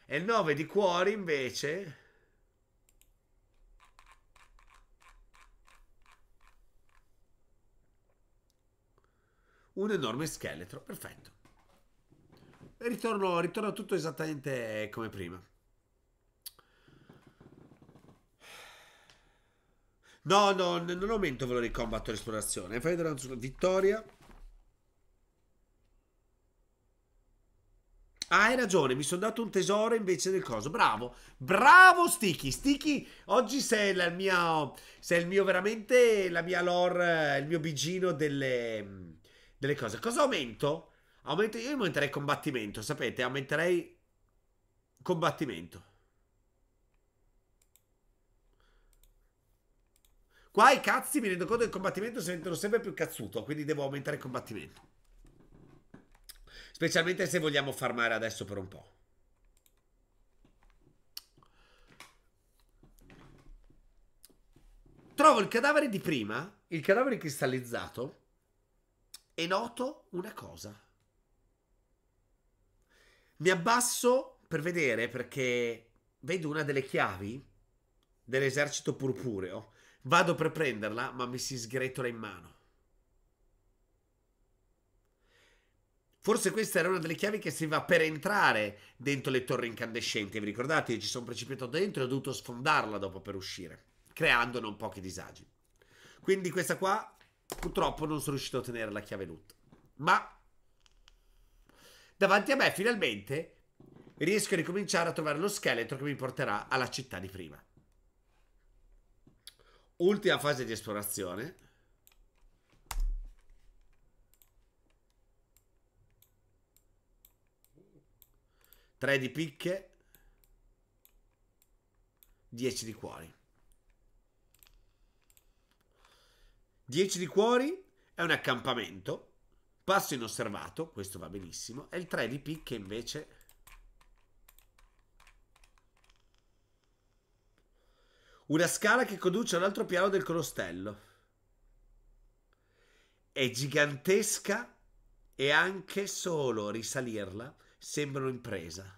E il 9 di cuori invece... Un enorme scheletro, perfetto. E ritorno, ritorno tutto esattamente come prima. No, no, non aumento il valore di combatto e esplorazione. Fai vedere una vittoria. Ah, hai ragione, mi sono dato un tesoro invece del coso. Bravo, bravo Sticky. Sticky, oggi sei, la mia, sei il mio veramente, la mia lore, il mio bigino delle, delle cose. Cosa aumento? aumento? Io aumenterei combattimento, sapete? Aumenterei combattimento. Qua i cazzi mi rendo conto che il combattimento si sentono sempre più cazzuto, quindi devo aumentare il combattimento. Specialmente se vogliamo farmare adesso per un po'. Trovo il cadavere di prima, il cadavere cristallizzato, e noto una cosa. Mi abbasso per vedere perché vedo una delle chiavi dell'esercito purpureo. Vado per prenderla, ma mi si sgretola in mano. Forse questa era una delle chiavi che serviva per entrare dentro le torri incandescenti. Vi ricordate? Io ci sono precipitato dentro e ho dovuto sfondarla dopo per uscire, creando non pochi disagi. Quindi questa qua, purtroppo, non sono riuscito a ottenere la chiave loot. Ma davanti a me, finalmente, riesco a ricominciare a trovare lo scheletro che mi porterà alla città di prima. Ultima fase di esplorazione. 3 di picche, 10 di cuori. 10 di cuori è un accampamento, passo inosservato, questo va benissimo, e il 3 di picche invece... Una scala che conduce all'altro piano del colostello È gigantesca e anche solo risalirla sembrano in presa.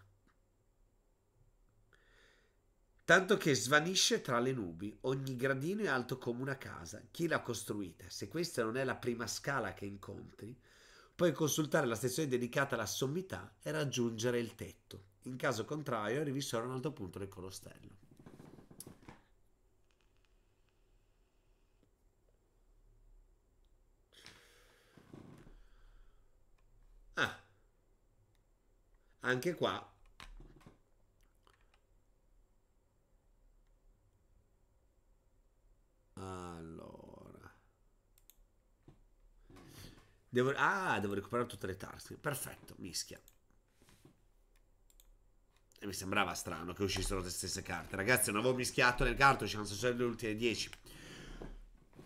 Tanto che svanisce tra le nubi, ogni gradino è alto come una casa. Chi l'ha costruita? Se questa non è la prima scala che incontri, puoi consultare la sezione dedicata alla sommità e raggiungere il tetto. In caso contrario, arrivi solo a un altro punto del colostello. anche qua allora devo, ah devo recuperare tutte le task perfetto mischia e mi sembrava strano che uscissero le stesse carte ragazzi non avevo mischiato le carte hanno solo le ultime 10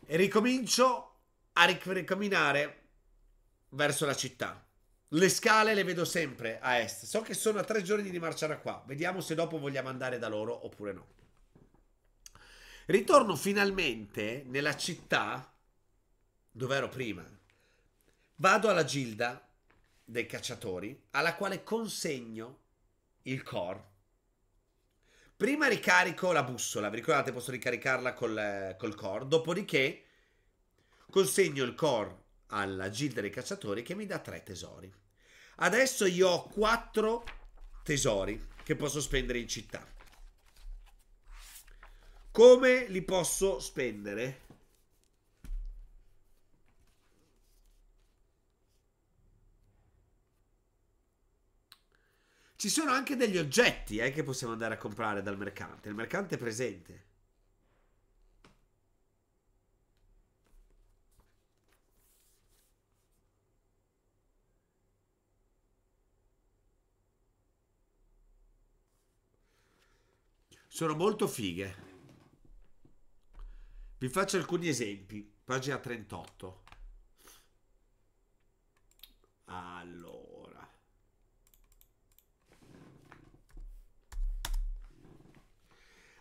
e ricomincio a ricamminare verso la città le scale le vedo sempre a est. So che sono a tre giorni di marcia da qua. Vediamo se dopo vogliamo andare da loro oppure no. Ritorno finalmente nella città dove ero prima. Vado alla gilda dei cacciatori, alla quale consegno il core. Prima ricarico la bussola, vi ricordate posso ricaricarla col, col core, dopodiché consegno il core alla gilda dei cacciatori che mi dà tre tesori. Adesso io ho quattro tesori che posso spendere in città. Come li posso spendere? Ci sono anche degli oggetti eh, che possiamo andare a comprare dal mercante. Il mercante è presente. sono molto fighe. Vi faccio alcuni esempi. Pagina 38. Allora.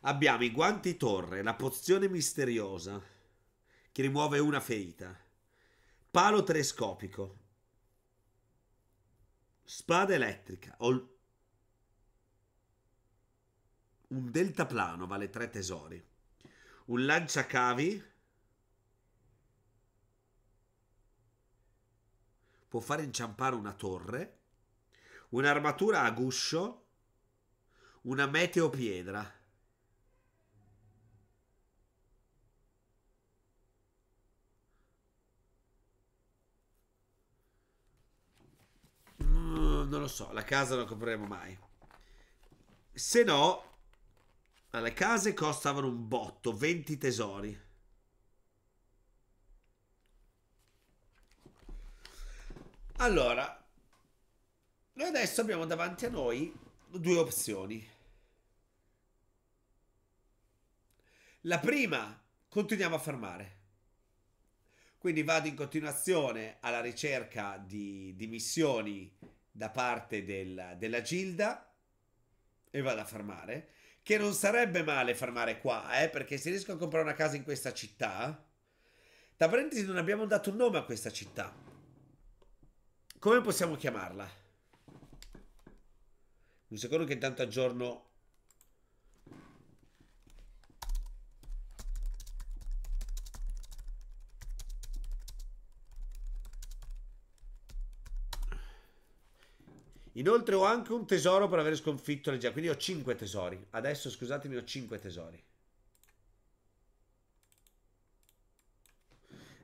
Abbiamo i guanti torre, la pozione misteriosa che rimuove una ferita, palo telescopico, spada elettrica, o un deltaplano vale tre tesori. Un lanciacavi può fare inciampare una torre. Un'armatura a guscio. Una meteopiedra. Mm, non lo so, la casa non la compreremo mai. Se no, le case costavano un botto, 20 tesori. Allora, noi adesso abbiamo davanti a noi due opzioni. La prima, continuiamo a farmare. Quindi vado in continuazione alla ricerca di, di missioni da parte del, della gilda e vado a farmare. Che non sarebbe male fermare qua, eh, perché se riesco a comprare una casa in questa città... Da parentesi non abbiamo dato un nome a questa città. Come possiamo chiamarla? Un secondo che intanto aggiorno Inoltre ho anche un tesoro per aver sconfitto le Quindi ho 5 tesori. Adesso, scusatemi, ho 5 tesori.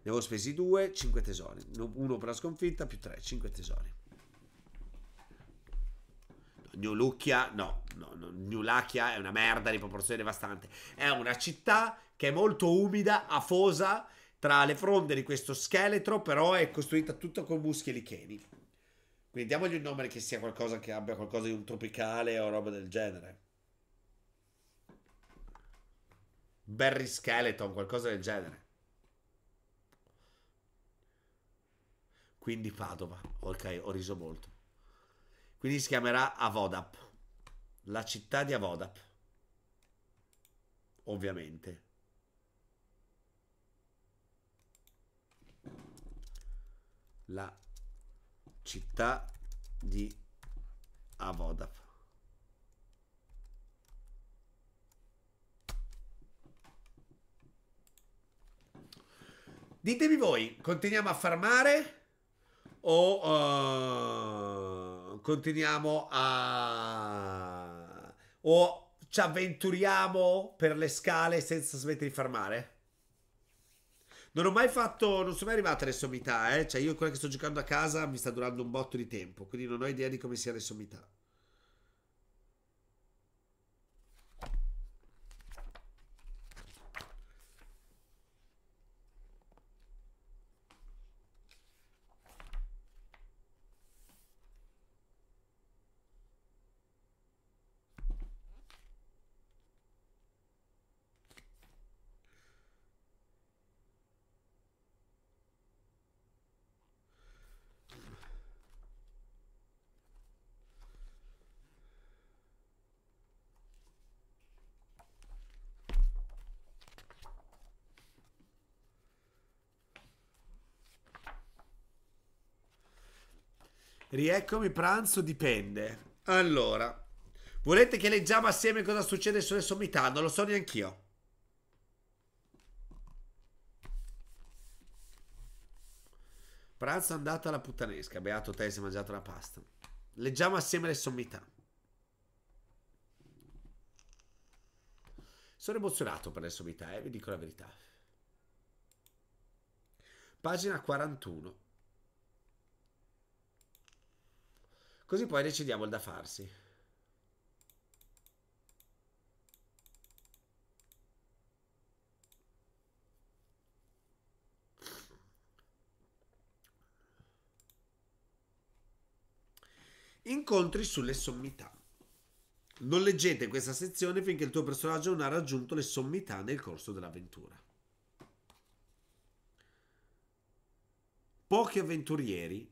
Ne ho spesi 2, 5 tesori. Uno per la sconfitta più 3, 5 tesori. New Lucchia, no, no, no, New Lachia è una merda di proporzioni devastanti. È una città che è molto umida, afosa, tra le fronde di questo scheletro, però è costruita tutta con muschi e licheni. Quindi diamogli un nome che sia qualcosa che abbia qualcosa di un tropicale o roba del genere. Barry Skeleton, qualcosa del genere. Quindi Padova. Ok, ho riso molto. Quindi si chiamerà Avodap. La città di Avodap. Ovviamente. La città di Avodaf. Ditemi voi, continuiamo a farmare o uh, continuiamo a... o ci avventuriamo per le scale senza smettere di farmare? Non ho mai fatto, non sono mai arrivato alle sommità, eh. Cioè, io quella che sto giocando a casa mi sta durando un botto di tempo, quindi non ho idea di come sia le sommità. Rieccomi, pranzo dipende. Allora, volete che leggiamo assieme cosa succede sulle sommità? Non lo so neanch'io. Pranzo è andata alla puttanesca. Beato te, si è mangiato la pasta. Leggiamo assieme le sommità. Sono emozionato per le sommità, eh, vi dico la verità. Pagina 41. Così poi decidiamo il da farsi. Incontri sulle sommità. Non leggete questa sezione finché il tuo personaggio non ha raggiunto le sommità nel corso dell'avventura. Pochi avventurieri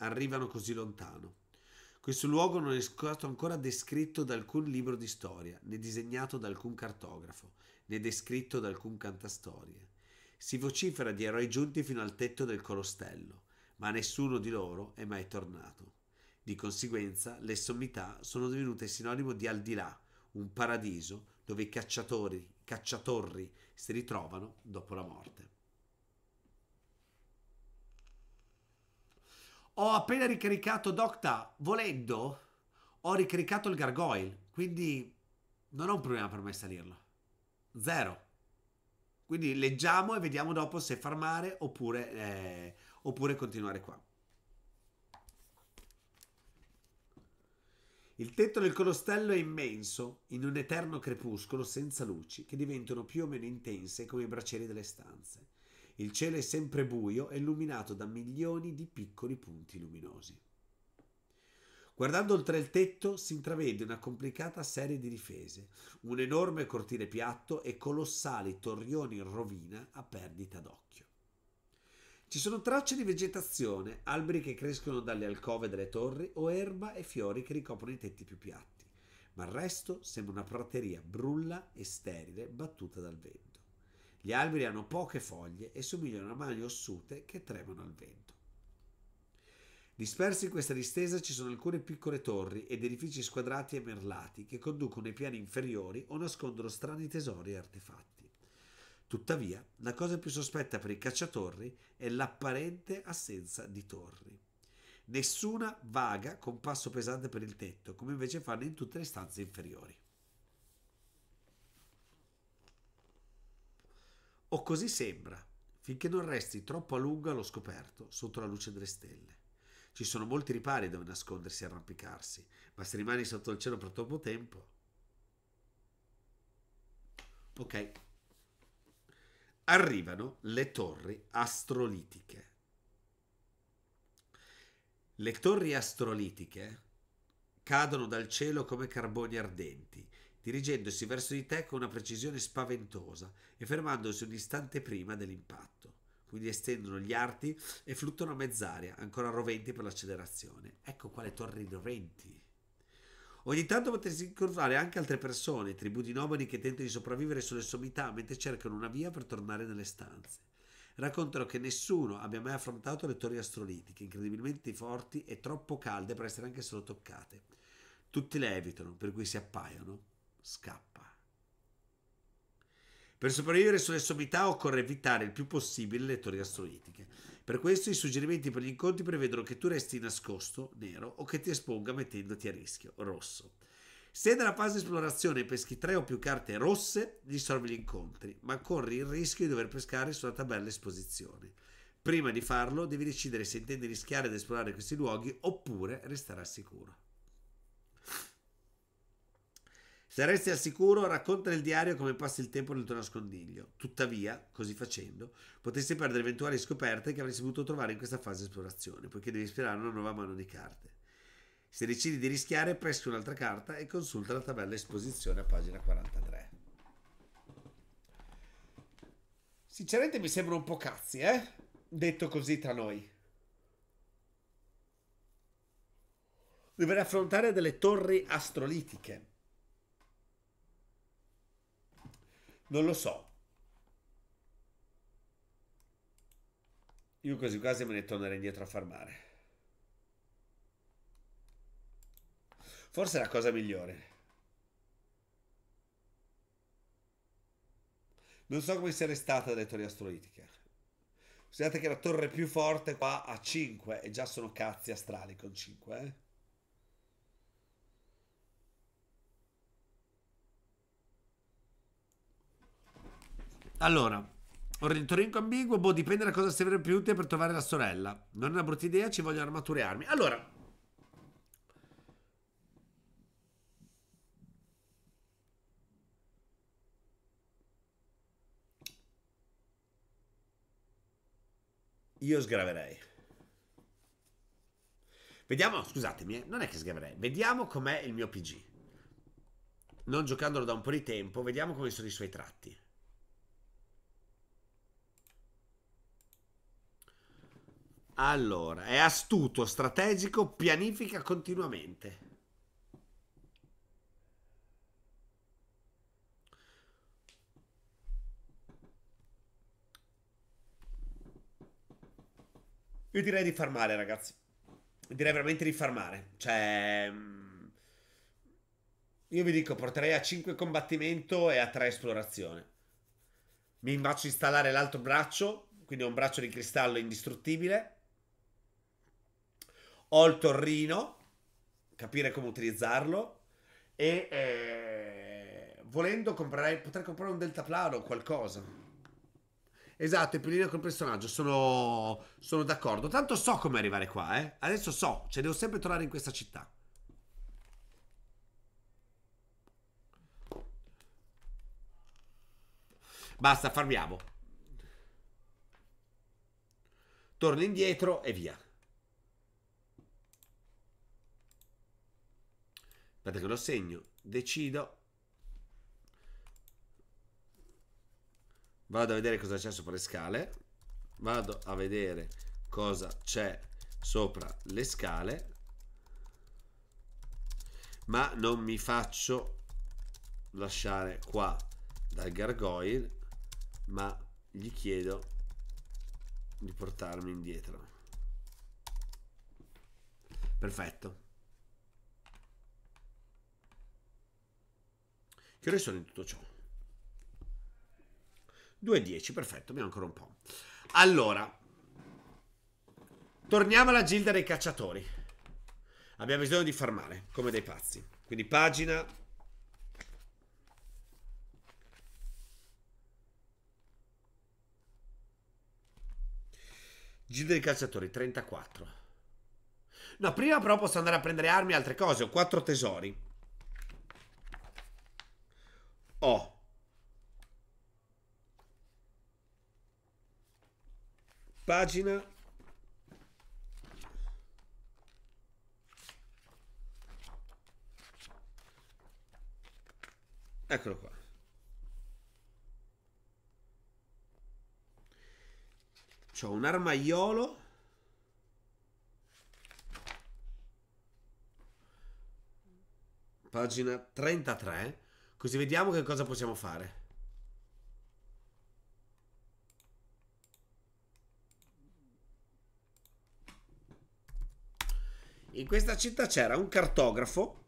arrivano così lontano. Questo luogo non è stato ancora descritto da alcun libro di storia, né disegnato da alcun cartografo, né descritto da alcun cantastorie. Si vocifera di eroi giunti fino al tetto del colostello, ma nessuno di loro è mai tornato. Di conseguenza, le sommità sono divenute sinonimo di al di là, un paradiso dove i cacciatori, cacciatorri si ritrovano dopo la morte. Ho appena ricaricato Docta, volendo, ho ricaricato il gargoyle, quindi non ho un problema per me salirlo. Zero. Quindi leggiamo e vediamo dopo se farmare oppure, eh, oppure continuare qua. Il tetto del colostello è immenso, in un eterno crepuscolo senza luci, che diventano più o meno intense come i braccieri delle stanze. Il cielo è sempre buio e illuminato da milioni di piccoli punti luminosi. Guardando oltre il tetto si intravede una complicata serie di difese, un enorme cortile piatto e colossali torrioni in rovina a perdita d'occhio. Ci sono tracce di vegetazione, alberi che crescono dalle alcove delle torri o erba e fiori che ricoprono i tetti più piatti, ma il resto sembra una prateria brulla e sterile battuta dal vento. Gli alberi hanno poche foglie e somigliano a mani ossute che tremano al vento. Dispersi in questa distesa ci sono alcune piccole torri ed edifici squadrati e merlati che conducono ai piani inferiori o nascondono strani tesori e artefatti. Tuttavia, la cosa più sospetta per i cacciatorri è l'apparente assenza di torri. Nessuna vaga con passo pesante per il tetto, come invece fanno in tutte le stanze inferiori. O così sembra, finché non resti troppo a lungo allo scoperto, sotto la luce delle stelle. Ci sono molti ripari dove nascondersi e arrampicarsi, ma se rimani sotto il cielo per troppo tempo... Ok. Arrivano le torri astrolitiche. Le torri astrolitiche cadono dal cielo come carboni ardenti dirigendosi verso di te con una precisione spaventosa e fermandosi un istante prima dell'impatto. Quindi estendono gli arti e fluttuano a mezz'aria, ancora roventi per l'accelerazione. Ecco quale torri roventi. Ogni tanto potresti incontrare anche altre persone, tribù di nomadi che tentano di sopravvivere sulle sommità mentre cercano una via per tornare nelle stanze. Raccontano che nessuno abbia mai affrontato le torri astrolitiche, incredibilmente forti e troppo calde per essere anche solo toccate. Tutti le evitano, per cui si appaiono scappa. Per sopravvivere sulle sommità occorre evitare il più possibile le torri astroitiche. Per questo i suggerimenti per gli incontri prevedono che tu resti nascosto, nero, o che ti esponga mettendoti a rischio, rosso. Se nella fase esplorazione peschi tre o più carte rosse, risolvi gli incontri, ma corri il rischio di dover pescare sulla tabella esposizione. Prima di farlo, devi decidere se intendi rischiare di esplorare questi luoghi oppure restare al sicuro. Se resti al sicuro, racconta nel diario come passi il tempo nel tuo nascondiglio. Tuttavia, così facendo, potresti perdere eventuali scoperte che avresti potuto trovare in questa fase di esplorazione, poiché devi sperare una nuova mano di carte. Se decidi di rischiare, presca un'altra carta e consulta la tabella esposizione a pagina 43. Sinceramente mi sembra un po' cazzi, eh? Detto così tra noi. Dovrei affrontare delle torri astrolitiche Non lo so. Io quasi quasi me ne tornerei indietro a farmare. Forse è la cosa migliore. Non so come sia restata dalle teorie astrolitica. Considerate che la torre più forte qua ha 5 e già sono cazzi astrali con 5, eh? Allora, ho detto Rinco ambiguo, boh, dipende da cosa serve più utile per trovare la sorella. Non è una brutta idea, ci vogliono armature e armi. Allora, Io sgraverei. Vediamo, scusatemi, eh, non è che sgraverei. Vediamo com'è il mio PG. Non giocandolo da un po' di tempo, vediamo come sono i suoi tratti. Allora, è astuto, strategico, pianifica continuamente. Io direi di farmare, ragazzi. Direi veramente di farmare. Cioè... Mm, io vi dico, porterei a 5 combattimento e a 3 esplorazione. Mi faccio installare l'altro braccio, quindi ho un braccio di cristallo indistruttibile. Ho il torrino, capire come utilizzarlo e eh, volendo comprare, potrei comprare un deltaplano o qualcosa. Esatto, e più linea col personaggio, sono, sono d'accordo. Tanto so come arrivare qua, eh. Adesso so, cioè devo sempre tornare in questa città. Basta, farmiamo. Torno indietro e via. Guardate che lo segno, decido. Vado a vedere cosa c'è sopra le scale. Vado a vedere cosa c'è sopra le scale. Ma non mi faccio lasciare qua dal gargoyle, ma gli chiedo di portarmi indietro. Perfetto. Che ore sono in tutto ciò? 2.10, perfetto, abbiamo ancora un po'. Allora, torniamo alla gilda dei cacciatori. Abbiamo bisogno di farmare, come dei pazzi. Quindi pagina... Gilda dei cacciatori, 34. No, prima però posso andare a prendere armi e altre cose. Ho 4 tesori. O. Pagina Eccolo qua. C'ho un armaiolo. Pagina 33. Così vediamo che cosa possiamo fare. In questa città c'era un cartografo,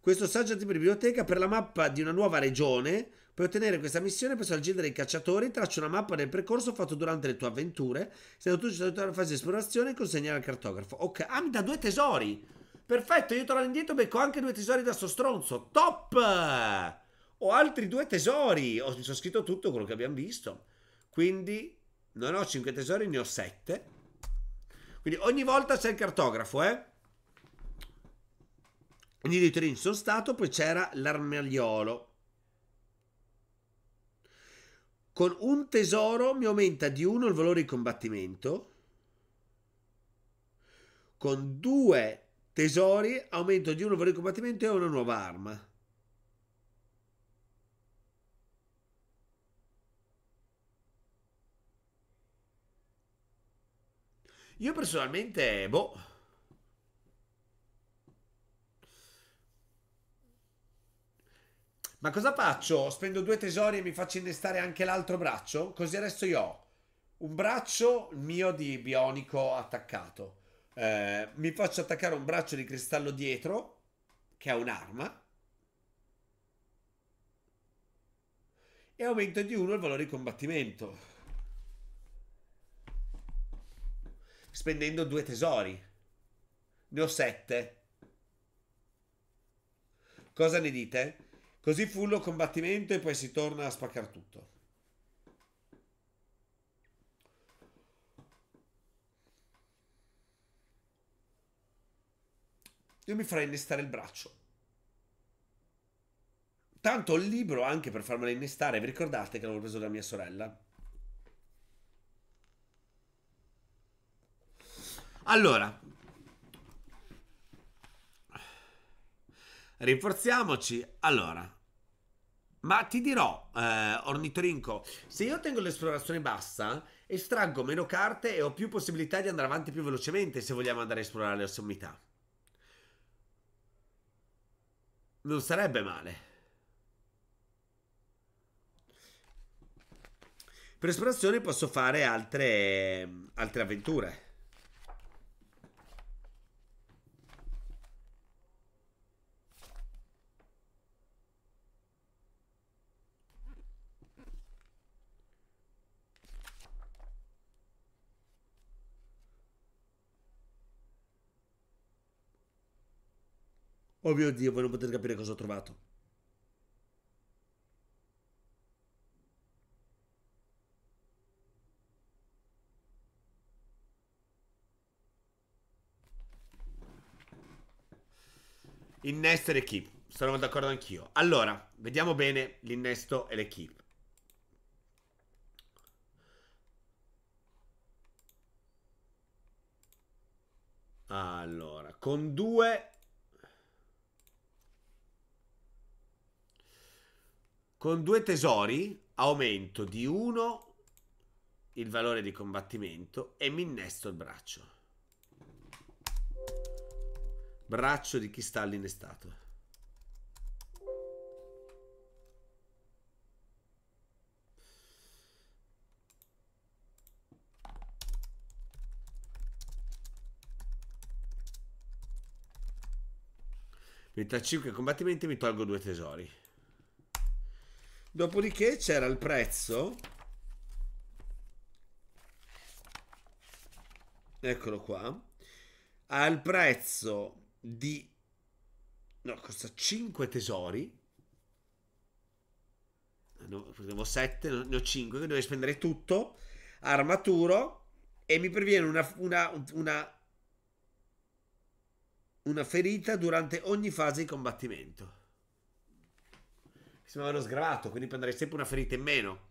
questo saggio di biblioteca per la mappa di una nuova regione. Puoi ottenere questa missione per soggiungere i cacciatori, traccia una mappa del percorso fatto durante le tue avventure. Se tu ci sei nella fase di esplorazione, consegnare al cartografo. Ok, ah, mi dà due tesori! Perfetto, io torno indietro, e becco anche due tesori da sto stronzo. Top! Ho altri due tesori. Ho, mi scritto tutto quello che abbiamo visto. Quindi non ho cinque tesori, ne ho sette. Quindi ogni volta c'è il cartografo, eh? Quindi di Turin sono stato, poi c'era l'armagliolo. Con un tesoro mi aumenta di uno il valore di combattimento. Con due Tesori, aumento di uno per il combattimento e una nuova arma. Io personalmente, boh. Ma cosa faccio? Spendo due tesori e mi faccio innestare anche l'altro braccio? Così adesso io ho un braccio mio di bionico attaccato eh, mi faccio attaccare un braccio di cristallo dietro, che è un'arma. E aumento di 1 il valore di combattimento. Spendendo due tesori. Ne ho 7. Cosa ne dite? Così fu combattimento e poi si torna a spaccare tutto. io mi farei innestare il braccio. Tanto ho il libro anche per farmelo innestare. Vi ricordate che l'avevo preso da mia sorella? Allora, rinforziamoci. Allora, ma ti dirò, eh, Ornitorinco, se io tengo l'esplorazione bassa, estraggo meno carte e ho più possibilità di andare avanti più velocemente se vogliamo andare a esplorare le sommità. Non sarebbe male. Per esplorazione posso fare altre, altre avventure. Oh mio Dio, voi non potete capire cosa ho trovato. Innesto e l'equip. keep. Sono d'accordo anch'io. Allora, vediamo bene l'innesto e l'equip. Allora, con due Con due tesori aumento di uno il valore di combattimento e mi innesto il braccio. Braccio di chi sta all'innestato Mi tra 5 combattimenti mi tolgo due tesori. Dopodiché c'era il prezzo. Eccolo qua. Al prezzo di... No, costa 5 tesori. Ah, ne ho 7, ne ho 5, devo spendere tutto. Armaturo. E mi previene una, una, una, una ferita durante ogni fase di combattimento si muovevano sgravato, quindi prenderei sempre una ferita in meno.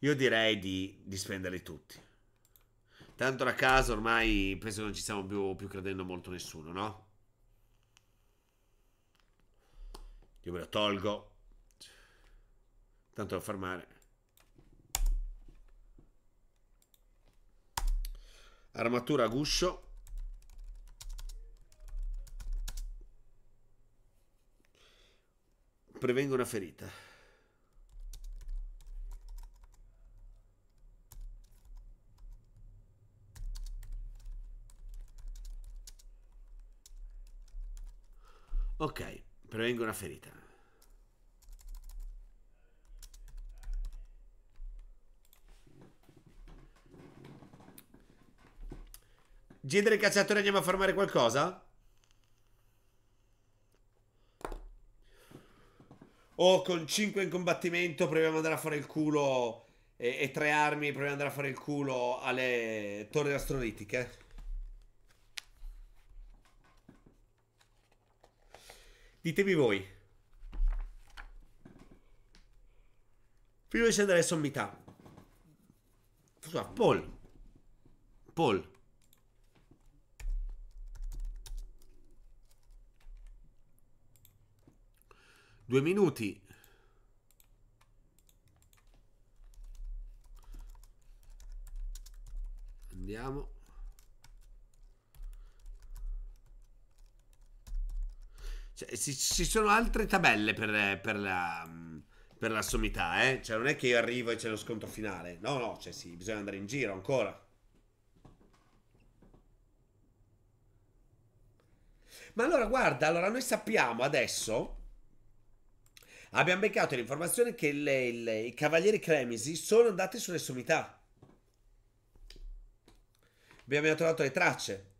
Io direi di, di spenderli tutti. Tanto la casa ormai penso che non ci stiamo più, più credendo molto nessuno, no? Io me la tolgo. Tanto da farmare. armatura a guscio prevengo una ferita ok prevengo una ferita Gente del cacciatore andiamo a farmare qualcosa? O con 5 in combattimento proviamo ad andare a fare il culo e, e tre armi proviamo ad andare a fare il culo alle torri astrolitiche? Ditemi voi. Prima di scendere alle sommità. Scusa, Paul. Paul. Due minuti. Andiamo. Cioè, ci, sono altre tabelle per, per la, per la sommità, eh? Cioè, non è che io arrivo e c'è lo scontro finale. No, no, cioè sì, bisogna andare in giro ancora. Ma allora, guarda, allora noi sappiamo adesso abbiamo beccato l'informazione che le, le, i cavalieri cremisi sono andati sulle sommità. Abbiamo trovato le tracce.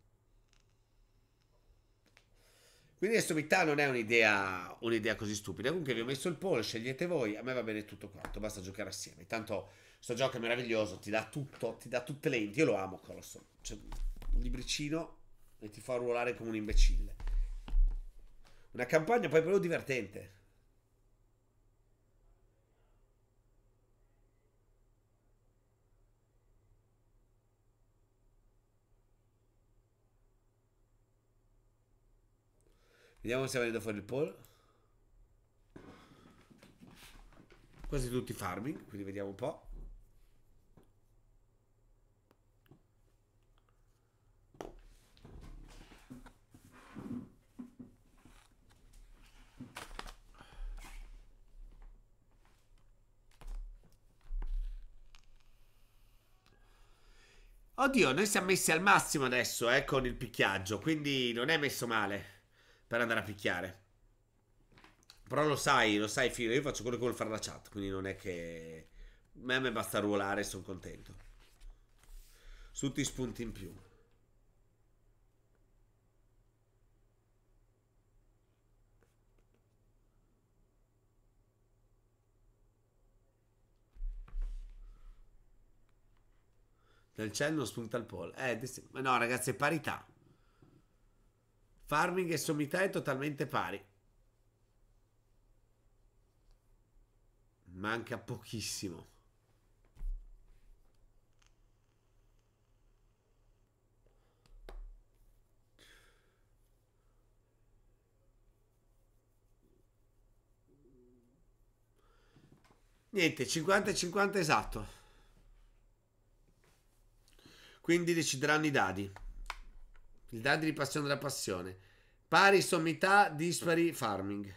Quindi le sommità non è un'idea, un'idea così stupida. Comunque vi ho messo il polo, scegliete voi. A me va bene tutto quanto, basta giocare assieme. Tanto questo gioco è meraviglioso, ti dà tutto, ti dà tutte le enti. Io lo amo, Colosso. Cioè, un libricino e ti fa ruolare come un imbecille. Una campagna poi però divertente. Vediamo se sta venendo fuori il poll. Quasi tutti farming, quindi vediamo un po'. Oddio, noi siamo messi al massimo adesso eh, con il picchiaggio, quindi non è messo male per andare a picchiare. Però lo sai, lo sai, Filo, io faccio quello che vuol fare la chat, quindi non è che... A me basta ruolare e sono contento. tutti i spunti in più. Del cielo spunta il polo. Eh, no, ragazzi, è parità. Farming e sommità è totalmente pari. Manca pochissimo. Niente, 50 e 50 esatto. Quindi decideranno i dadi. Il dado di passione della passione. Pari sommità, dispari farming.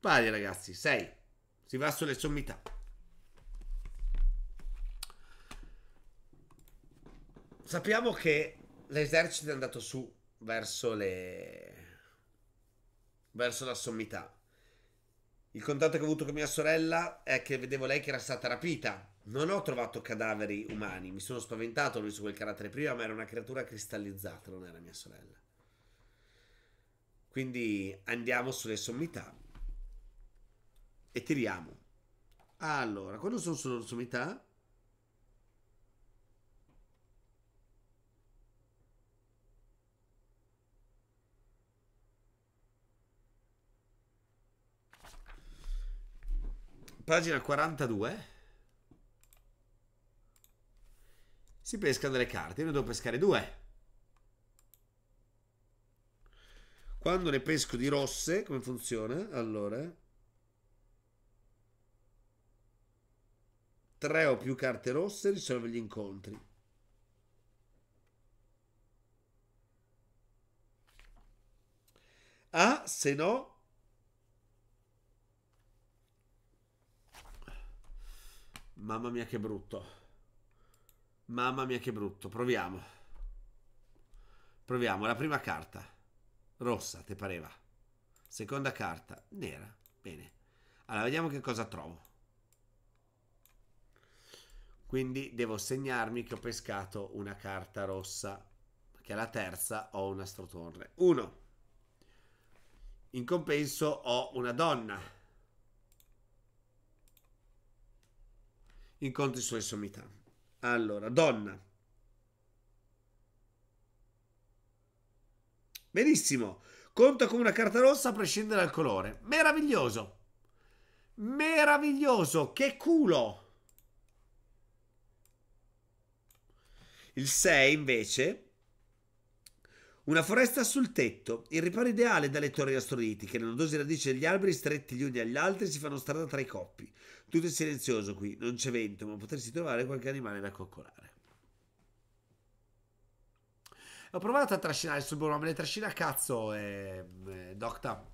Pari ragazzi, 6. Si va sulle sommità. Sappiamo che l'esercito è andato su verso le... verso la sommità. Il contatto che ho avuto con mia sorella è che vedevo lei che era stata rapita non ho trovato cadaveri umani, mi sono spaventato lui su quel carattere prima, ma era una creatura cristallizzata, non era mia sorella. Quindi andiamo sulle sommità e tiriamo. Allora, quando sono sulle sommità... Pagina 42. si pescano delle carte. Io ne devo pescare due. Quando ne pesco di rosse, come funziona? Allora, tre o più carte rosse risolve gli incontri. ah, se no... Mamma mia che brutto. Mamma mia che brutto, proviamo. Proviamo, la prima carta. Rossa, te pareva. Seconda carta, nera. Bene. Allora, vediamo che cosa trovo. Quindi devo segnarmi che ho pescato una carta rossa, che alla terza ho un astrotorre. Uno. In compenso ho una donna. Incontro i suoi sommità. Allora, donna. Benissimo. Conta con una carta rossa a prescindere dal colore. Meraviglioso. Meraviglioso. Che culo. Il 6 invece. Una foresta sul tetto, il riparo ideale dalle torri astroditi, che nella dosi radice degli alberi stretti gli uni agli altri si fanno strada tra i coppi. Tutto è silenzioso qui, non c'è vento, ma potresti trovare qualche animale da coccolare. Ho provato a trascinare sul burro, ma me ne trascina a cazzo, ehm, eh, eh, Docta.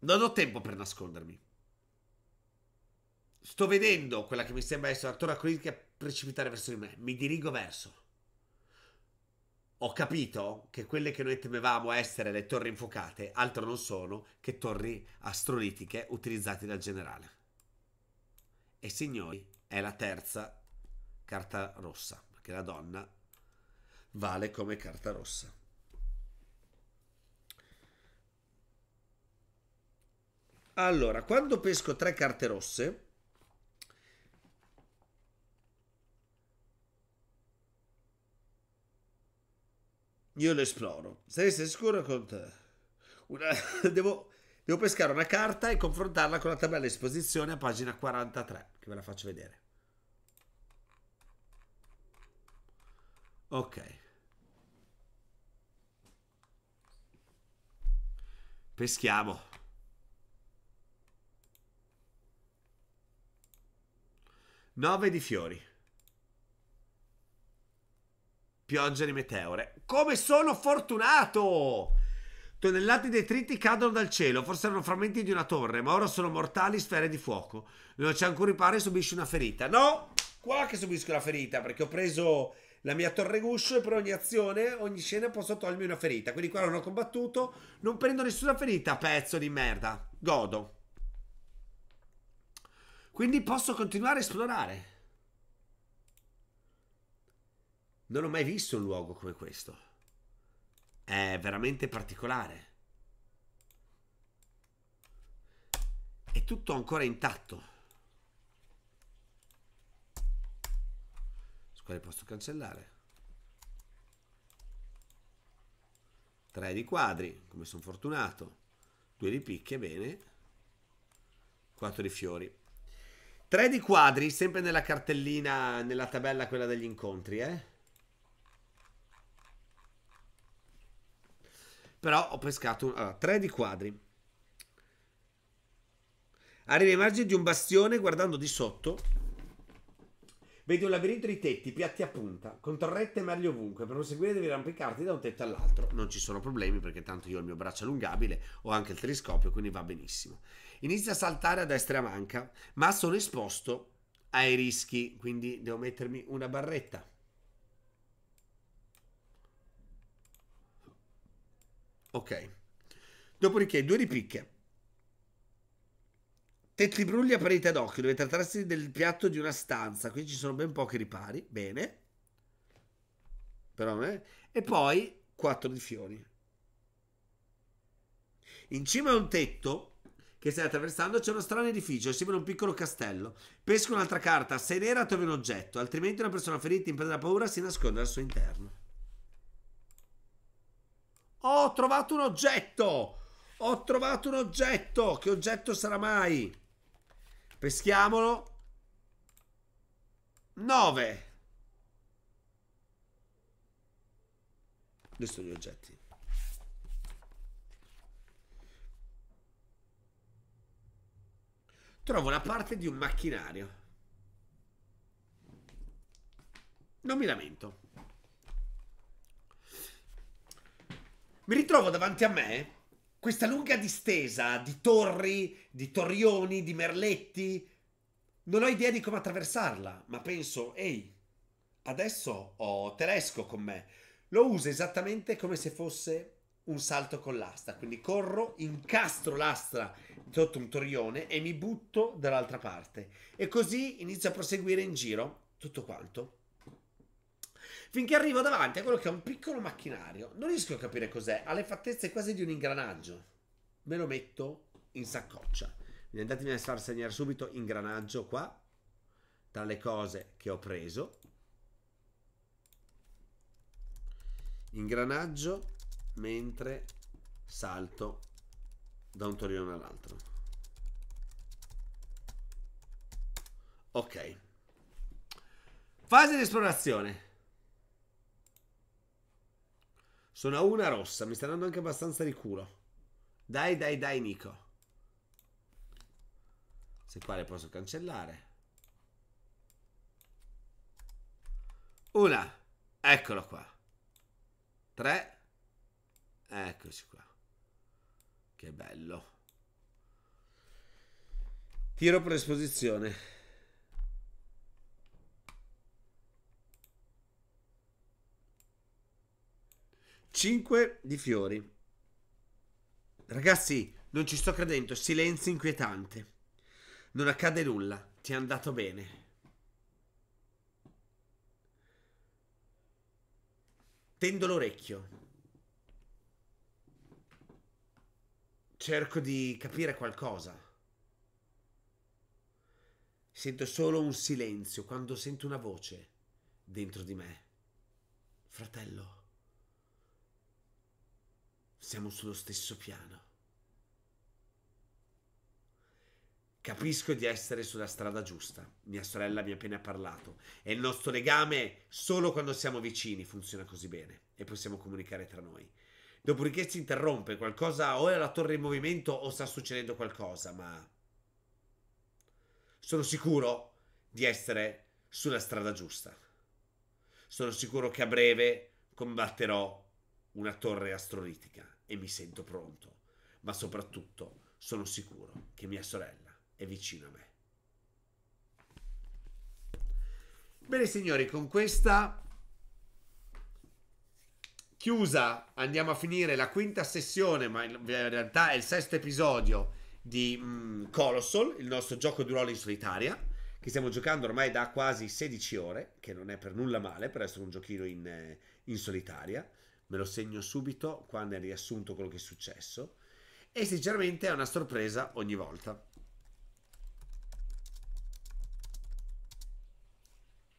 Non ho tempo per nascondermi. Sto vedendo quella che mi sembra essere la torre critica precipitare verso di me. Mi dirigo verso ho capito che quelle che noi temevamo essere le torri infuocate altro non sono che torri astrolitiche utilizzate dal generale. E signori, è la terza carta rossa, perché la donna vale come carta rossa. Allora, quando pesco tre carte rosse, io lo esploro. Sei sicuro con te? Una... Devo... Devo pescare una carta e confrontarla con la tabella esposizione a pagina 43, che ve la faccio vedere. Ok. Peschiamo. Nove di fiori. Pioggia di meteore. Come sono fortunato! Tonnellate di detriti cadono dal cielo, forse erano frammenti di una torre, ma ora sono mortali sfere di fuoco. Non c'è ancora riparo e subisci una ferita. No! Qua che subisco la ferita, perché ho preso la mia torre guscio e per ogni azione, ogni scena posso togliermi una ferita. Quindi qua non ho combattuto, non prendo nessuna ferita, pezzo di merda. Godo. Quindi posso continuare a esplorare. Non ho mai visto un luogo come questo. È veramente particolare. È tutto ancora intatto. Su quale posso cancellare? Tre di quadri, come sono fortunato. Due di picche, bene. Quattro di fiori. Tre di quadri, sempre nella cartellina, nella tabella quella degli incontri, eh? Però ho pescato allora, tre di quadri. Arrivi ai margini di un bastione guardando di sotto. Vedi un labirinto di tetti, piatti a punta, con torrette e merli ovunque. Per proseguire devi arrampicarti da un tetto all'altro. Non ci sono problemi perché tanto io ho il mio braccio allungabile, ho anche il telescopio, quindi va benissimo. Inizia a saltare a destra e a manca, ma sono esposto ai rischi, quindi devo mettermi una barretta. Ok. Dopodiché due ripicche. Tetti brulli a parete ad occhio, deve trattarsi del piatto di una stanza, Qui ci sono ben pochi ripari, bene. Però me. Eh. E poi quattro di fiori. In cima a un tetto che stai attraversando c'è uno strano edificio, simile a un piccolo castello. Pesca un'altra carta, se nera trovi un oggetto, altrimenti una persona ferita in preda paura si nasconde al suo interno. Ho trovato un oggetto! Ho trovato un oggetto! Che oggetto sarà mai? Peschiamolo. 9. Dove sono gli oggetti? Trovo la parte di un macchinario. Non mi lamento. mi ritrovo davanti a me questa lunga distesa di torri, di torrioni, di merletti. Non ho idea di come attraversarla, ma penso, ehi, adesso ho Telesco con me. Lo uso esattamente come se fosse un salto con l'asta. Quindi corro, incastro l'astra sotto un torrione e mi butto dall'altra parte. E così inizio a proseguire in giro tutto quanto. Finché arrivo davanti a quello che è un piccolo macchinario, non riesco a capire cos'è, ha le fattezze quasi di un ingranaggio. Me lo metto in saccoccia. Quindi andatemi a far segnare subito ingranaggio qua, tra le cose che ho preso. Ingranaggio mentre salto da un torino all'altro. Ok. Fase di esplorazione. Sono a una rossa, mi sta dando anche abbastanza di culo. Dai, dai, dai, Nico. Se qua le posso cancellare. Una. Eccolo qua. Tre. Eccoci qua. Che bello. Tiro per esposizione. 5 di fiori. Ragazzi, non ci sto credendo, silenzio inquietante. Non accade nulla, ti è andato bene. Tendo l'orecchio. Cerco di capire qualcosa. Sento solo un silenzio quando sento una voce dentro di me. Fratello. Siamo sullo stesso piano. Capisco di essere sulla strada giusta. Mia sorella mi ha appena parlato. E il nostro legame, solo quando siamo vicini, funziona così bene e possiamo comunicare tra noi. Dopodiché si interrompe qualcosa, o è la torre in movimento o sta succedendo qualcosa, ma. Sono sicuro di essere sulla strada giusta. Sono sicuro che a breve combatterò una torre astrolitica e mi sento pronto, ma soprattutto sono sicuro che mia sorella è vicino a me. Bene signori, con questa chiusa andiamo a finire la quinta sessione, ma in realtà è il sesto episodio di mm, Colossal, il nostro gioco di ruolo in solitaria, che stiamo giocando ormai da quasi 16 ore, che non è per nulla male per essere un giochino in, eh, in solitaria me lo segno subito qua nel riassunto quello che è successo e sinceramente è una sorpresa ogni volta.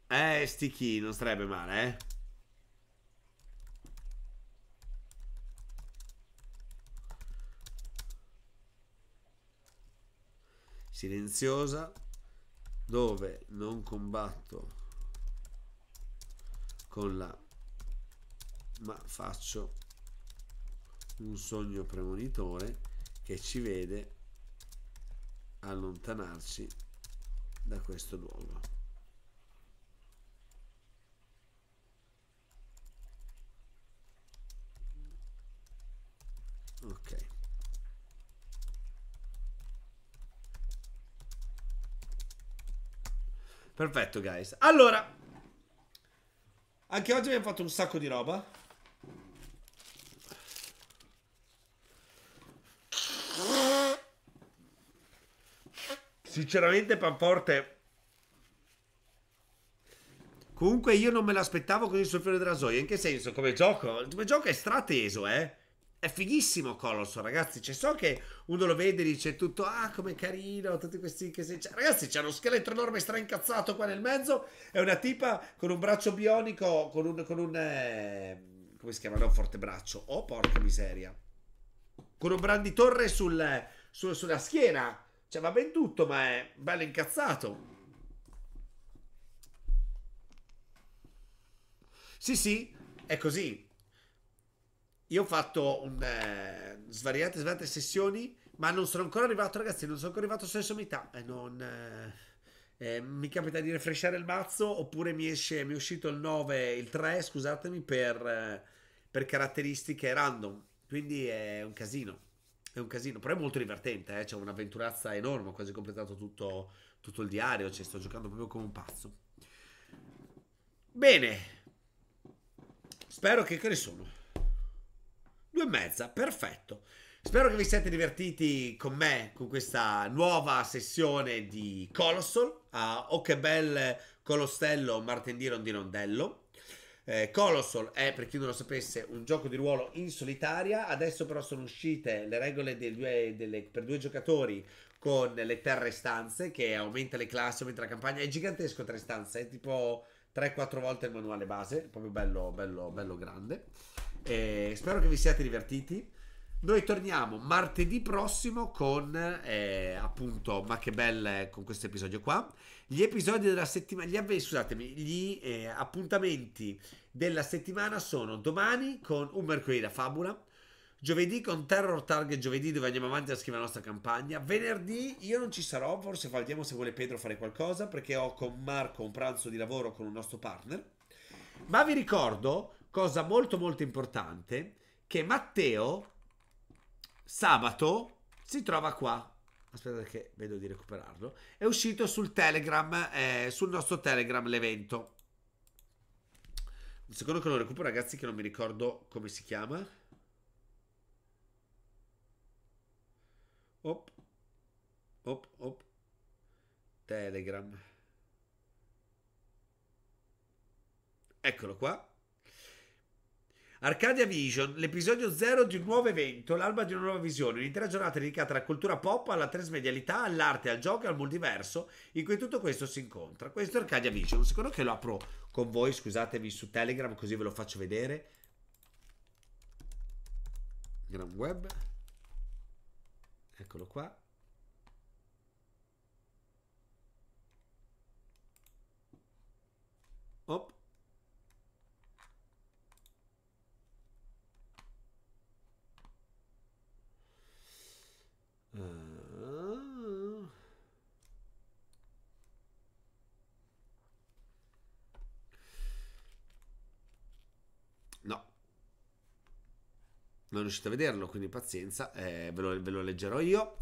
Eh, sticky, non sarebbe male, eh. Silenziosa, dove non combatto con la ma faccio un sogno premonitore che ci vede allontanarci da questo luogo. Ok. Perfetto, guys. Allora, anche oggi abbiamo fatto un sacco di roba. Sinceramente, Panforte. Comunque, io non me l'aspettavo così sul fiore della Zoya. In che senso? Come gioco? Come gioco è strateso, eh? È fighissimo Colosso, ragazzi. Cioè, so che uno lo vede e dice tutto, ah, come carino, tutti questi... Che se... Cioè, ragazzi, c'è uno scheletro enorme stra incazzato qua nel mezzo È una tipa con un braccio bionico, con un... Con un eh... Come si chiama? No, forte braccio. Oh, porca miseria. Con un branditorre sul, su, sulla schiena. Cioè, va ben tutto, ma è bello incazzato. Sì, sì, è così. Io ho fatto un, eh, svariate, svariate sessioni, ma non sono ancora arrivato, ragazzi, non sono ancora arrivato sulle sommità. E non... Eh... Eh, mi capita di refresciare il mazzo oppure mi, esce, mi è uscito il 9, il 3, scusatemi, per, eh, per caratteristiche random. Quindi è un casino è un casino, però è molto divertente, eh? c'è un'avventurazza enorme, ho quasi completato tutto, tutto il diario, cioè sto giocando proprio come un pazzo. Bene, spero che, che ne sono? Due e mezza, perfetto. Spero che vi siate divertiti con me con questa nuova sessione di Colossal. Ah, oh che bel Colostello Martendì Rondinondello. Eh, Colossal è, per chi non lo sapesse, un gioco di ruolo in solitaria. Adesso però sono uscite le regole due, delle, per due giocatori con le terre stanze, che aumenta le classi, aumenta la campagna. È gigantesco tre stanze, è tipo 3-4 volte il manuale base, proprio bello, bello, bello grande. Eh, spero che vi siate divertiti. Noi torniamo martedì prossimo con eh, appunto ma che belle eh, con questo episodio qua. Gli episodi della settimana, gli scusatemi, gli eh, appuntamenti della settimana sono domani con un mercoledì da fabula, giovedì con Terror Target giovedì dove andiamo avanti a scrivere la nostra campagna, venerdì io non ci sarò, forse vediamo se vuole Pedro fare qualcosa perché ho con Marco un pranzo di lavoro con un nostro partner. Ma vi ricordo cosa molto molto importante che Matteo sabato si trova qua. Aspetta che vedo di recuperarlo. È uscito sul Telegram, eh, sul nostro Telegram l'evento. Un secondo che lo recupero, ragazzi, che non mi ricordo come si chiama. Op. Op, op. Telegram. Eccolo qua. Arcadia Vision, l'episodio 0 di un nuovo evento, l'alba di una nuova visione, un'intera giornata dedicata alla cultura pop, alla transmedialità, all'arte, al gioco e al multiverso, in cui tutto questo si incontra. Questo è Arcadia Vision. Secondo che lo apro con voi, scusatevi, su Telegram, così ve lo faccio vedere. Telegram web. Eccolo qua. Op. non riuscite a vederlo, quindi pazienza, eh, ve, lo, ve, lo, leggerò io.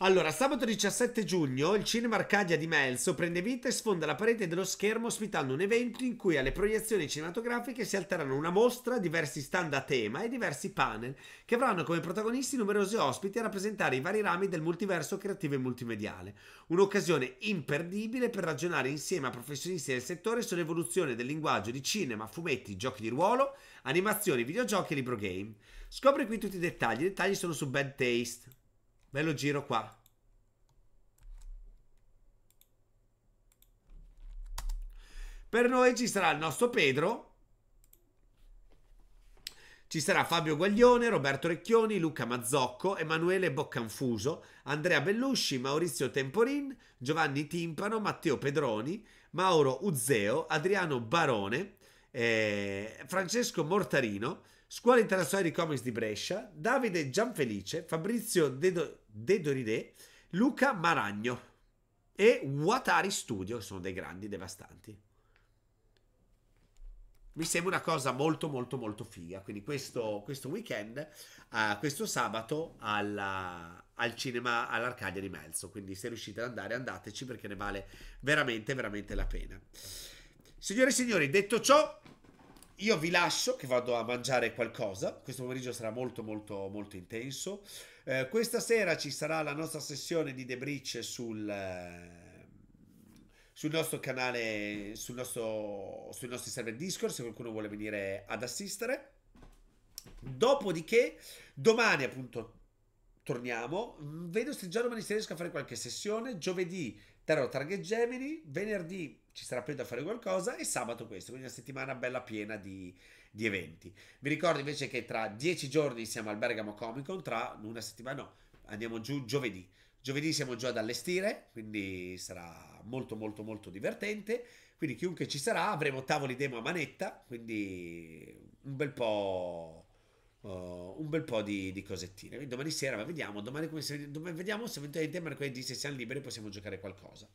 Allora, sabato 17 giugno il Cinema Arcadia di Melzo prende vita e sfonda la parete dello schermo ospitando un evento in cui alle proiezioni cinematografiche si alterano una mostra, diversi stand a tema e diversi panel che avranno come protagonisti numerosi ospiti a rappresentare i vari rami del multiverso creativo e multimediale. Un'occasione imperdibile per ragionare insieme a professionisti del settore sull'evoluzione del linguaggio di cinema, fumetti, giochi di ruolo, animazioni, videogiochi e libro game. Scopri qui tutti i dettagli, i dettagli sono su Bad Taste. Ve lo giro qua. Per noi ci sarà il nostro Pedro. Ci sarà Fabio Guaglione, Roberto Recchioni, Luca Mazzocco, Emanuele Boccanfuso, Andrea Bellusci, Maurizio Temporin, Giovanni Timpano, Matteo Pedroni, Mauro Uzzeo, Adriano Barone, eh, Francesco Mortarino, Scuola Internazionale di Comics di Brescia, Davide Gianfelice, Fabrizio De Doride, Luca Maragno e Watari Studio, che sono dei grandi devastanti. Mi sembra una cosa molto molto molto figa, quindi questo, questo weekend, uh, questo sabato alla, al cinema all'Arcadia di Melzo, quindi se riuscite ad andare andateci perché ne vale veramente veramente la pena. Signore e signori, detto ciò, io vi lascio che vado a mangiare qualcosa, questo pomeriggio sarà molto molto molto intenso. Eh, questa sera ci sarà la nostra sessione di debrice sul, eh, sul nostro canale, sul nostro, sui nostri server Discord se qualcuno vuole venire ad assistere. Dopodiché domani appunto torniamo, vedo se già domani si riesco a fare qualche sessione, giovedì Tarot Target Gemini, venerdì ci sarà più da fare qualcosa e sabato questo, quindi una settimana bella piena di, di eventi. Vi ricordo invece che tra dieci giorni siamo al Bergamo Comic Con, tra una settimana no, andiamo giù giovedì. Giovedì siamo già ad allestire, quindi sarà molto molto molto divertente. Quindi chiunque ci sarà, avremo tavoli demo a manetta, quindi un bel po'... Uh, un bel po' di, di cosettine. Domani sera, vediamo, domani come se, vediamo se eventualmente mercoledì se siamo liberi possiamo giocare qualcosa.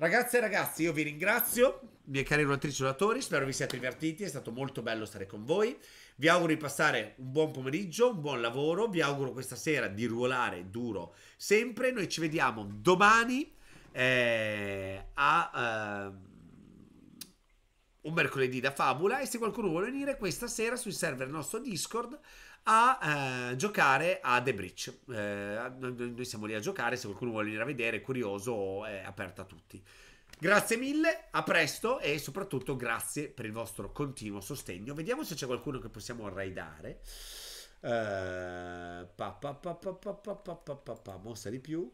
Ragazze e ragazzi, io vi ringrazio, miei cari oratrici e oratori, spero vi siate divertiti, è stato molto bello stare con voi. Vi auguro di passare un buon pomeriggio, un buon lavoro, vi auguro questa sera di ruolare duro sempre. Noi ci vediamo domani eh, a... Eh, un mercoledì da fabula e se qualcuno vuole venire questa sera sui server nostro Discord a eh, giocare a The Bridge. Eh, noi siamo lì a giocare, se qualcuno vuole venire a vedere, è curioso, è aperta a tutti. Grazie mille, a presto e soprattutto grazie per il vostro continuo sostegno. Vediamo se c'è qualcuno che possiamo raidare. Uh, mossa di più.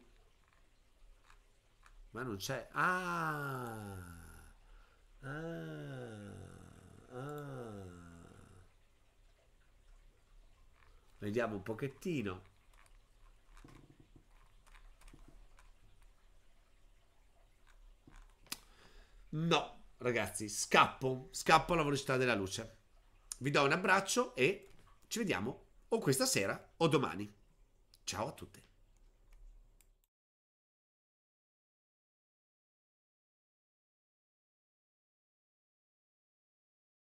Ma non c'è. Ah! Ah! Ah! Vediamo un pochettino. No, ragazzi, scappo, scappo alla velocità della luce. Vi do un abbraccio e ci vediamo o questa sera o domani. Ciao a tutti.